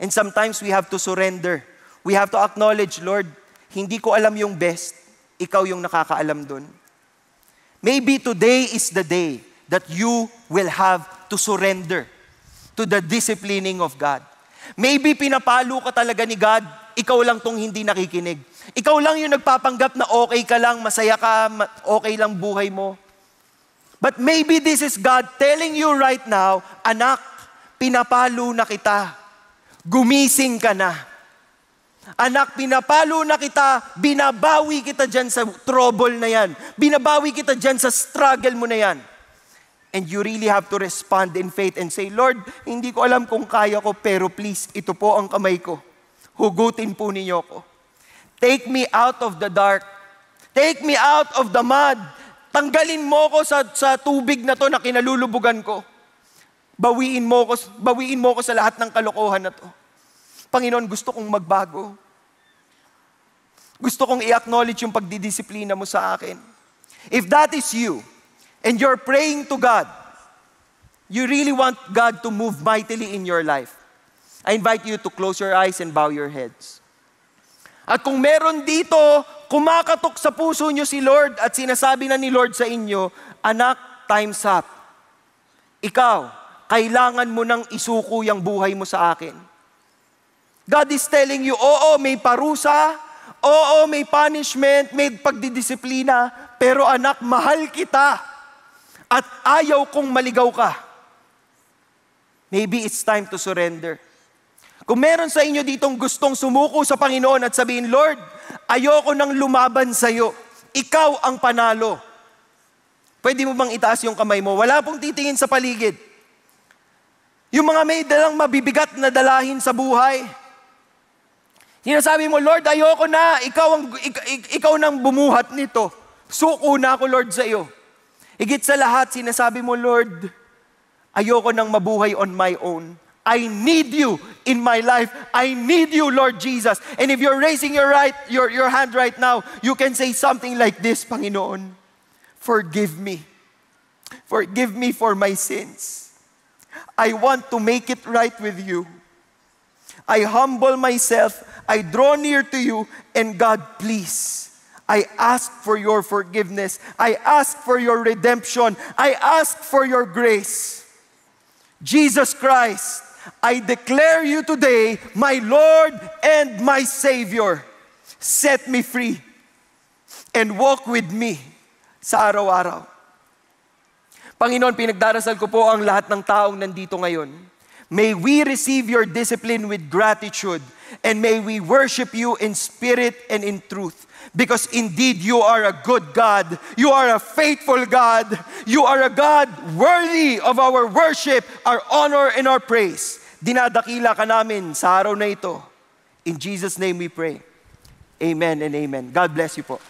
Speaker 1: And sometimes we have to surrender. We have to acknowledge, Lord, hindi ko alam yung best. Ikaw yung nakakaalam dun. Maybe today is the day that you will have to surrender to the disciplining of God. Maybe pinapalo ka talaga ni God, ikaw lang tong hindi nakikinig. Ikaw lang yung nagpapanggap na okay ka lang, masaya ka, okay lang buhay mo. But maybe this is God telling you right now, anak, pinapalo na kita. Gumising ka na. Anak, pinapalo na kita, binabawi kita dyan sa trouble na yan. Binabawi kita dyan sa struggle mo na yan. And you really have to respond in faith and say, Lord, hindi ko alam kung kaya ko, pero please, ito po ang kamay ko. Hugutin po ninyo ko. Take me out of the dark. Take me out of the mud. Tanggalin mo ko sa, sa tubig na to na kinalulubugan ko. Bawiin mo ko, bawiin mo ko sa lahat ng kalokohan na to. Panginoon, gusto kong magbago. Gusto kong i-acknowledge yung pagdidisiplina mo sa akin. If that is you, and you're praying to God, you really want God to move mightily in your life, I invite you to close your eyes and bow your heads. At kung meron dito, kumakatok sa puso nyo si Lord at sinasabi na ni Lord sa inyo, Anak, time's up. Ikaw, kailangan mo nang isuko yung buhay mo sa akin. God is telling you, oo, may parusa, oo, may punishment, may pagdidisiplina, pero anak, mahal kita at ayaw kong maligaw ka. Maybe it's time to surrender. Kung meron sa inyo ditong gustong sumuko sa Panginoon at sabihin, Lord, ayoko nang lumaban sa iyo. Ikaw ang panalo. Pwede mo bang itaas yung kamay mo? Wala pong titingin sa paligid. Yung mga may dalang mabibigat na dalahin sa buhay. Sinasabi mo, Lord, ayoko na. Ikaw, ang, ik, ik, ikaw nang bumuhat nito. Suko na ako, Lord, sa iyo. Higit sa lahat, sinasabi mo, Lord, ayoko nang mabuhay on my own. I need you in my life. I need you, Lord Jesus. And if you're raising your, right, your, your hand right now, you can say something like this, Panginoon, forgive me. Forgive me for my sins. I want to make it right with you. I humble myself. I draw near to you. And God, please, I ask for your forgiveness. I ask for your redemption. I ask for your grace. Jesus Christ, I declare you today my Lord and my Savior. Set me free and walk with me sa araw-araw. Panginoon, pinagdarasal ko po ang lahat ng taong nandito ngayon. May we receive your discipline with gratitude and may we worship you in spirit and in truth. Because indeed, you are a good God. You are a faithful God. You are a God worthy of our worship, our honor, and our praise. Dinadakila ka namin sa araw na ito. In Jesus' name we pray. Amen and amen. God bless you po.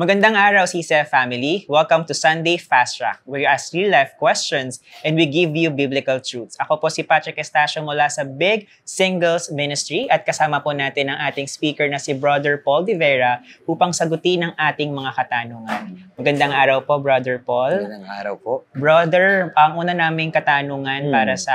Speaker 2: Magandang araw, CCF family. Welcome to Sunday Fast Track, where you ask real-life questions and we give you biblical truths. Ako po si Patrick Estacio mula sa Big Singles Ministry at kasama po natin ang ating speaker na si Brother Paul De Vera upang sagutin ang ating mga katanungan. Magandang araw po, Brother Paul. Magandang araw po. Brother, ang una naming katanungan hmm. para sa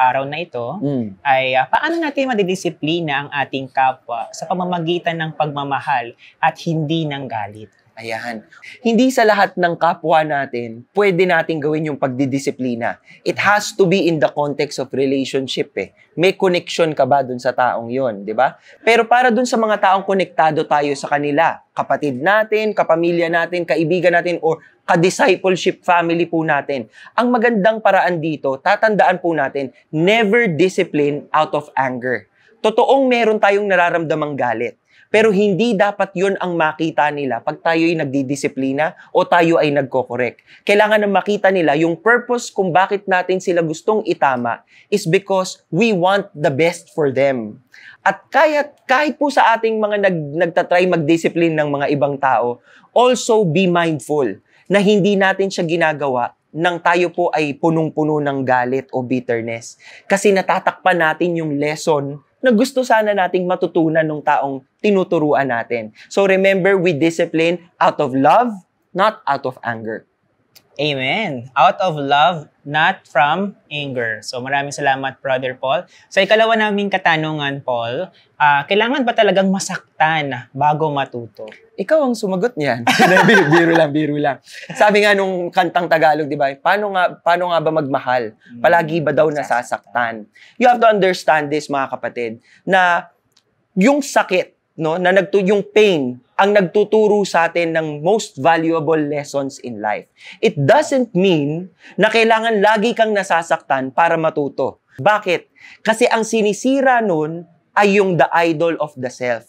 Speaker 2: araw na ito mm. ay uh, paano natin madidisiplina ang ating kapwa sa pamamagitan ng pagmamahal at hindi ng galit. Ayan.
Speaker 1: Hindi sa lahat ng kapwa natin, pwede natin gawin yung pagdidisiplina. It has to be in the context of relationship eh. May connection ka ba dun sa taong yon, di ba? Pero para dun sa mga taong konektado tayo sa kanila, kapatid natin, kapamilya natin, kaibigan natin, or ka-discipleship family po natin. Ang magandang paraan dito, tatandaan po natin, never discipline out of anger. Totoong meron tayong nararamdamang galit. Pero hindi dapat yon ang makita nila pag tayo ay nagdidisiplina o tayo ay nagkokorek. Kailangan na makita nila yung purpose kung bakit natin sila gustong itama is because we want the best for them. At kahit, kahit po sa ating mga nag, nagtatry mag-discipline ng mga ibang tao, also be mindful na hindi natin siya ginagawa nang tayo po ay punong-puno ng galit o bitterness. Kasi natatakpan natin yung lesson na gusto sana nating matutunan ng taong tinuturuan natin. So remember, we discipline
Speaker 2: out of love, not out of anger. Amen. Out of love, not from anger. So maraming salamat, Brother Paul. Sa ikalawa naming katanungan, Paul, uh, kailangan ba talagang masaktan bago matuto? Ikaw ang sumagot niyan. (laughs) biro lang, biro lang. Sabi nga nung kantang Tagalog, di ba? Paano nga, paano
Speaker 1: nga ba magmahal? Hmm. Palagi ba daw nasasaktan? You have to understand this, mga kapatid, na yung sakit, no, na nagtu yung pain ang nagtuturo sa atin ng most valuable lessons in life. It doesn't mean na kailangan lagi kang nasasaktan para matuto. Bakit? Kasi ang sinisira nun ay yung the idol of the self.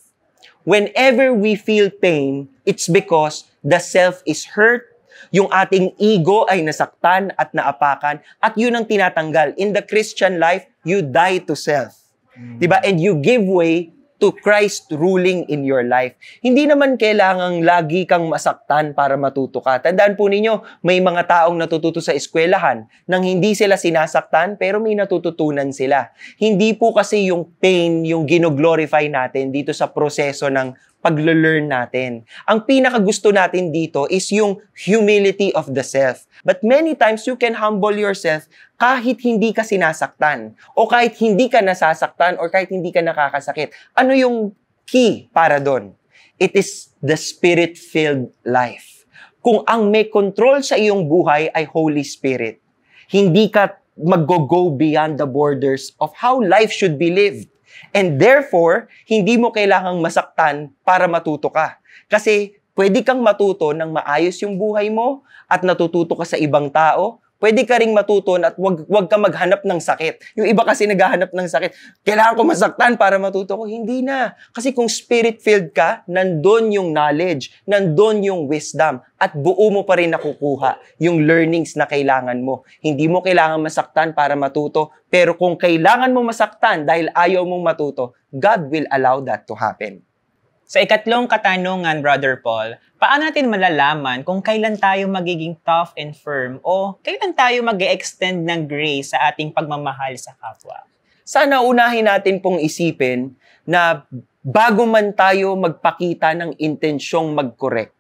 Speaker 1: Whenever we feel pain, it's because the self is hurt, yung ating ego ay nasaktan at naapakan, at yun ang tinatanggal. In the Christian life, you die to self. Mm. Diba? And you give way to Christ ruling in your life. Hindi naman kailangang lagi kang masaktan para matuto ka. Tandaan po ninyo, may mga taong natututo sa eskwelahan nang hindi sila sinasaktan pero may natututunan sila. Hindi po kasi yung pain yung ginoglorify natin dito sa proseso ng paglo-learn natin. Ang pinakagusto natin dito is yung humility of the self. But many times you can humble yourself kahit hindi ka sinasaktan o kahit hindi ka nasasaktan or kahit hindi ka nakakasakit. Ano yung key para doon? It is the spirit-filled life. Kung ang may control sa iyong buhay ay Holy Spirit, hindi ka mag-go beyond the borders of how life should be lived. And therefore, hindi mo kailangang masaktan para matuto ka. Kasi pwede kang matuto ng maayos yung buhay mo at natututo ka sa ibang tao pwede ka ring matuto at wag, wag ka maghanap ng sakit. Yung iba kasi naghahanap ng sakit. Kailangan ko masaktan para matuto ko. Hindi na. Kasi kung spirit-filled ka, nandun yung knowledge, nandun yung wisdom, at buo mo pa rin nakukuha yung learnings na kailangan mo. Hindi mo kailangan masaktan para matuto, pero kung kailangan mo masaktan dahil ayaw mong matuto,
Speaker 2: God will allow that to happen. Sa ikatlong katanungan, Brother Paul, paano natin malalaman kung kailan tayo magiging tough and firm o kailan tayo mag extend ng grace sa ating pagmamahal sa kapwa?
Speaker 1: Sana unahin natin pong isipin na bago man tayo magpakita ng intensyong mag-correct,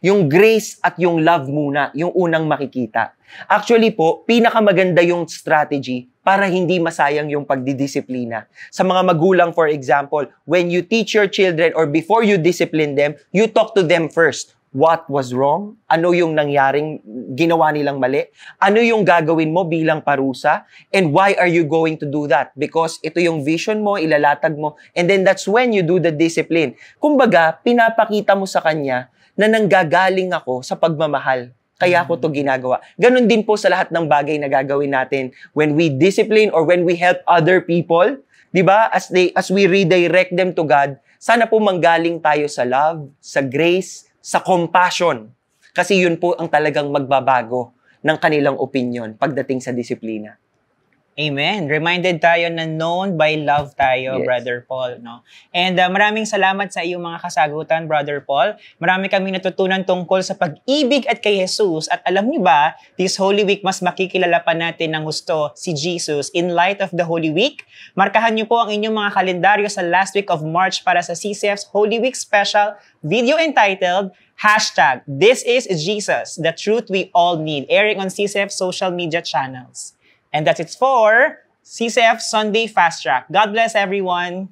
Speaker 1: yung grace at yung love muna, yung unang makikita. Actually po, pinakamaganda yung strategy para hindi masayang yung pagdidisiplina. Sa mga magulang, for example, when you teach your children or before you discipline them, you talk to them first what was wrong, ano yung nangyaring ginawa nilang mali, ano yung gagawin mo bilang parusa, and why are you going to do that? Because ito yung vision mo, ilalatag mo, and then that's when you do the discipline. Kumbaga, pinapakita mo sa kanya na nanggagaling ako sa pagmamahal kaya ko mm. to ginagawa. Ganon din po sa lahat ng bagay na gagawin natin when we discipline or when we help other people, 'di ba? As they as we redirect them to God, sana po manggaling tayo sa love, sa grace, sa compassion. Kasi yun po ang talagang magbabago ng kanilang opinion pagdating sa disiplina.
Speaker 2: Amen. Reminded tayo na known by love tayo, yes. Brother Paul. No? And uh, maraming salamat sa iyong mga kasagutan, Brother Paul. Marami kami natutunan tungkol sa pag-ibig at kay Jesus. At alam niyo ba, this Holy Week, mas makikilala pa natin ng gusto si Jesus in light of the Holy Week. Markahan niyo po ang inyong mga kalendaryo sa last week of March para sa CCF's Holy Week Special video entitled Hashtag This is Jesus, the truth we all need, airing on CCF social media channels. And that's it for CCF Sunday Fast Track. God bless everyone.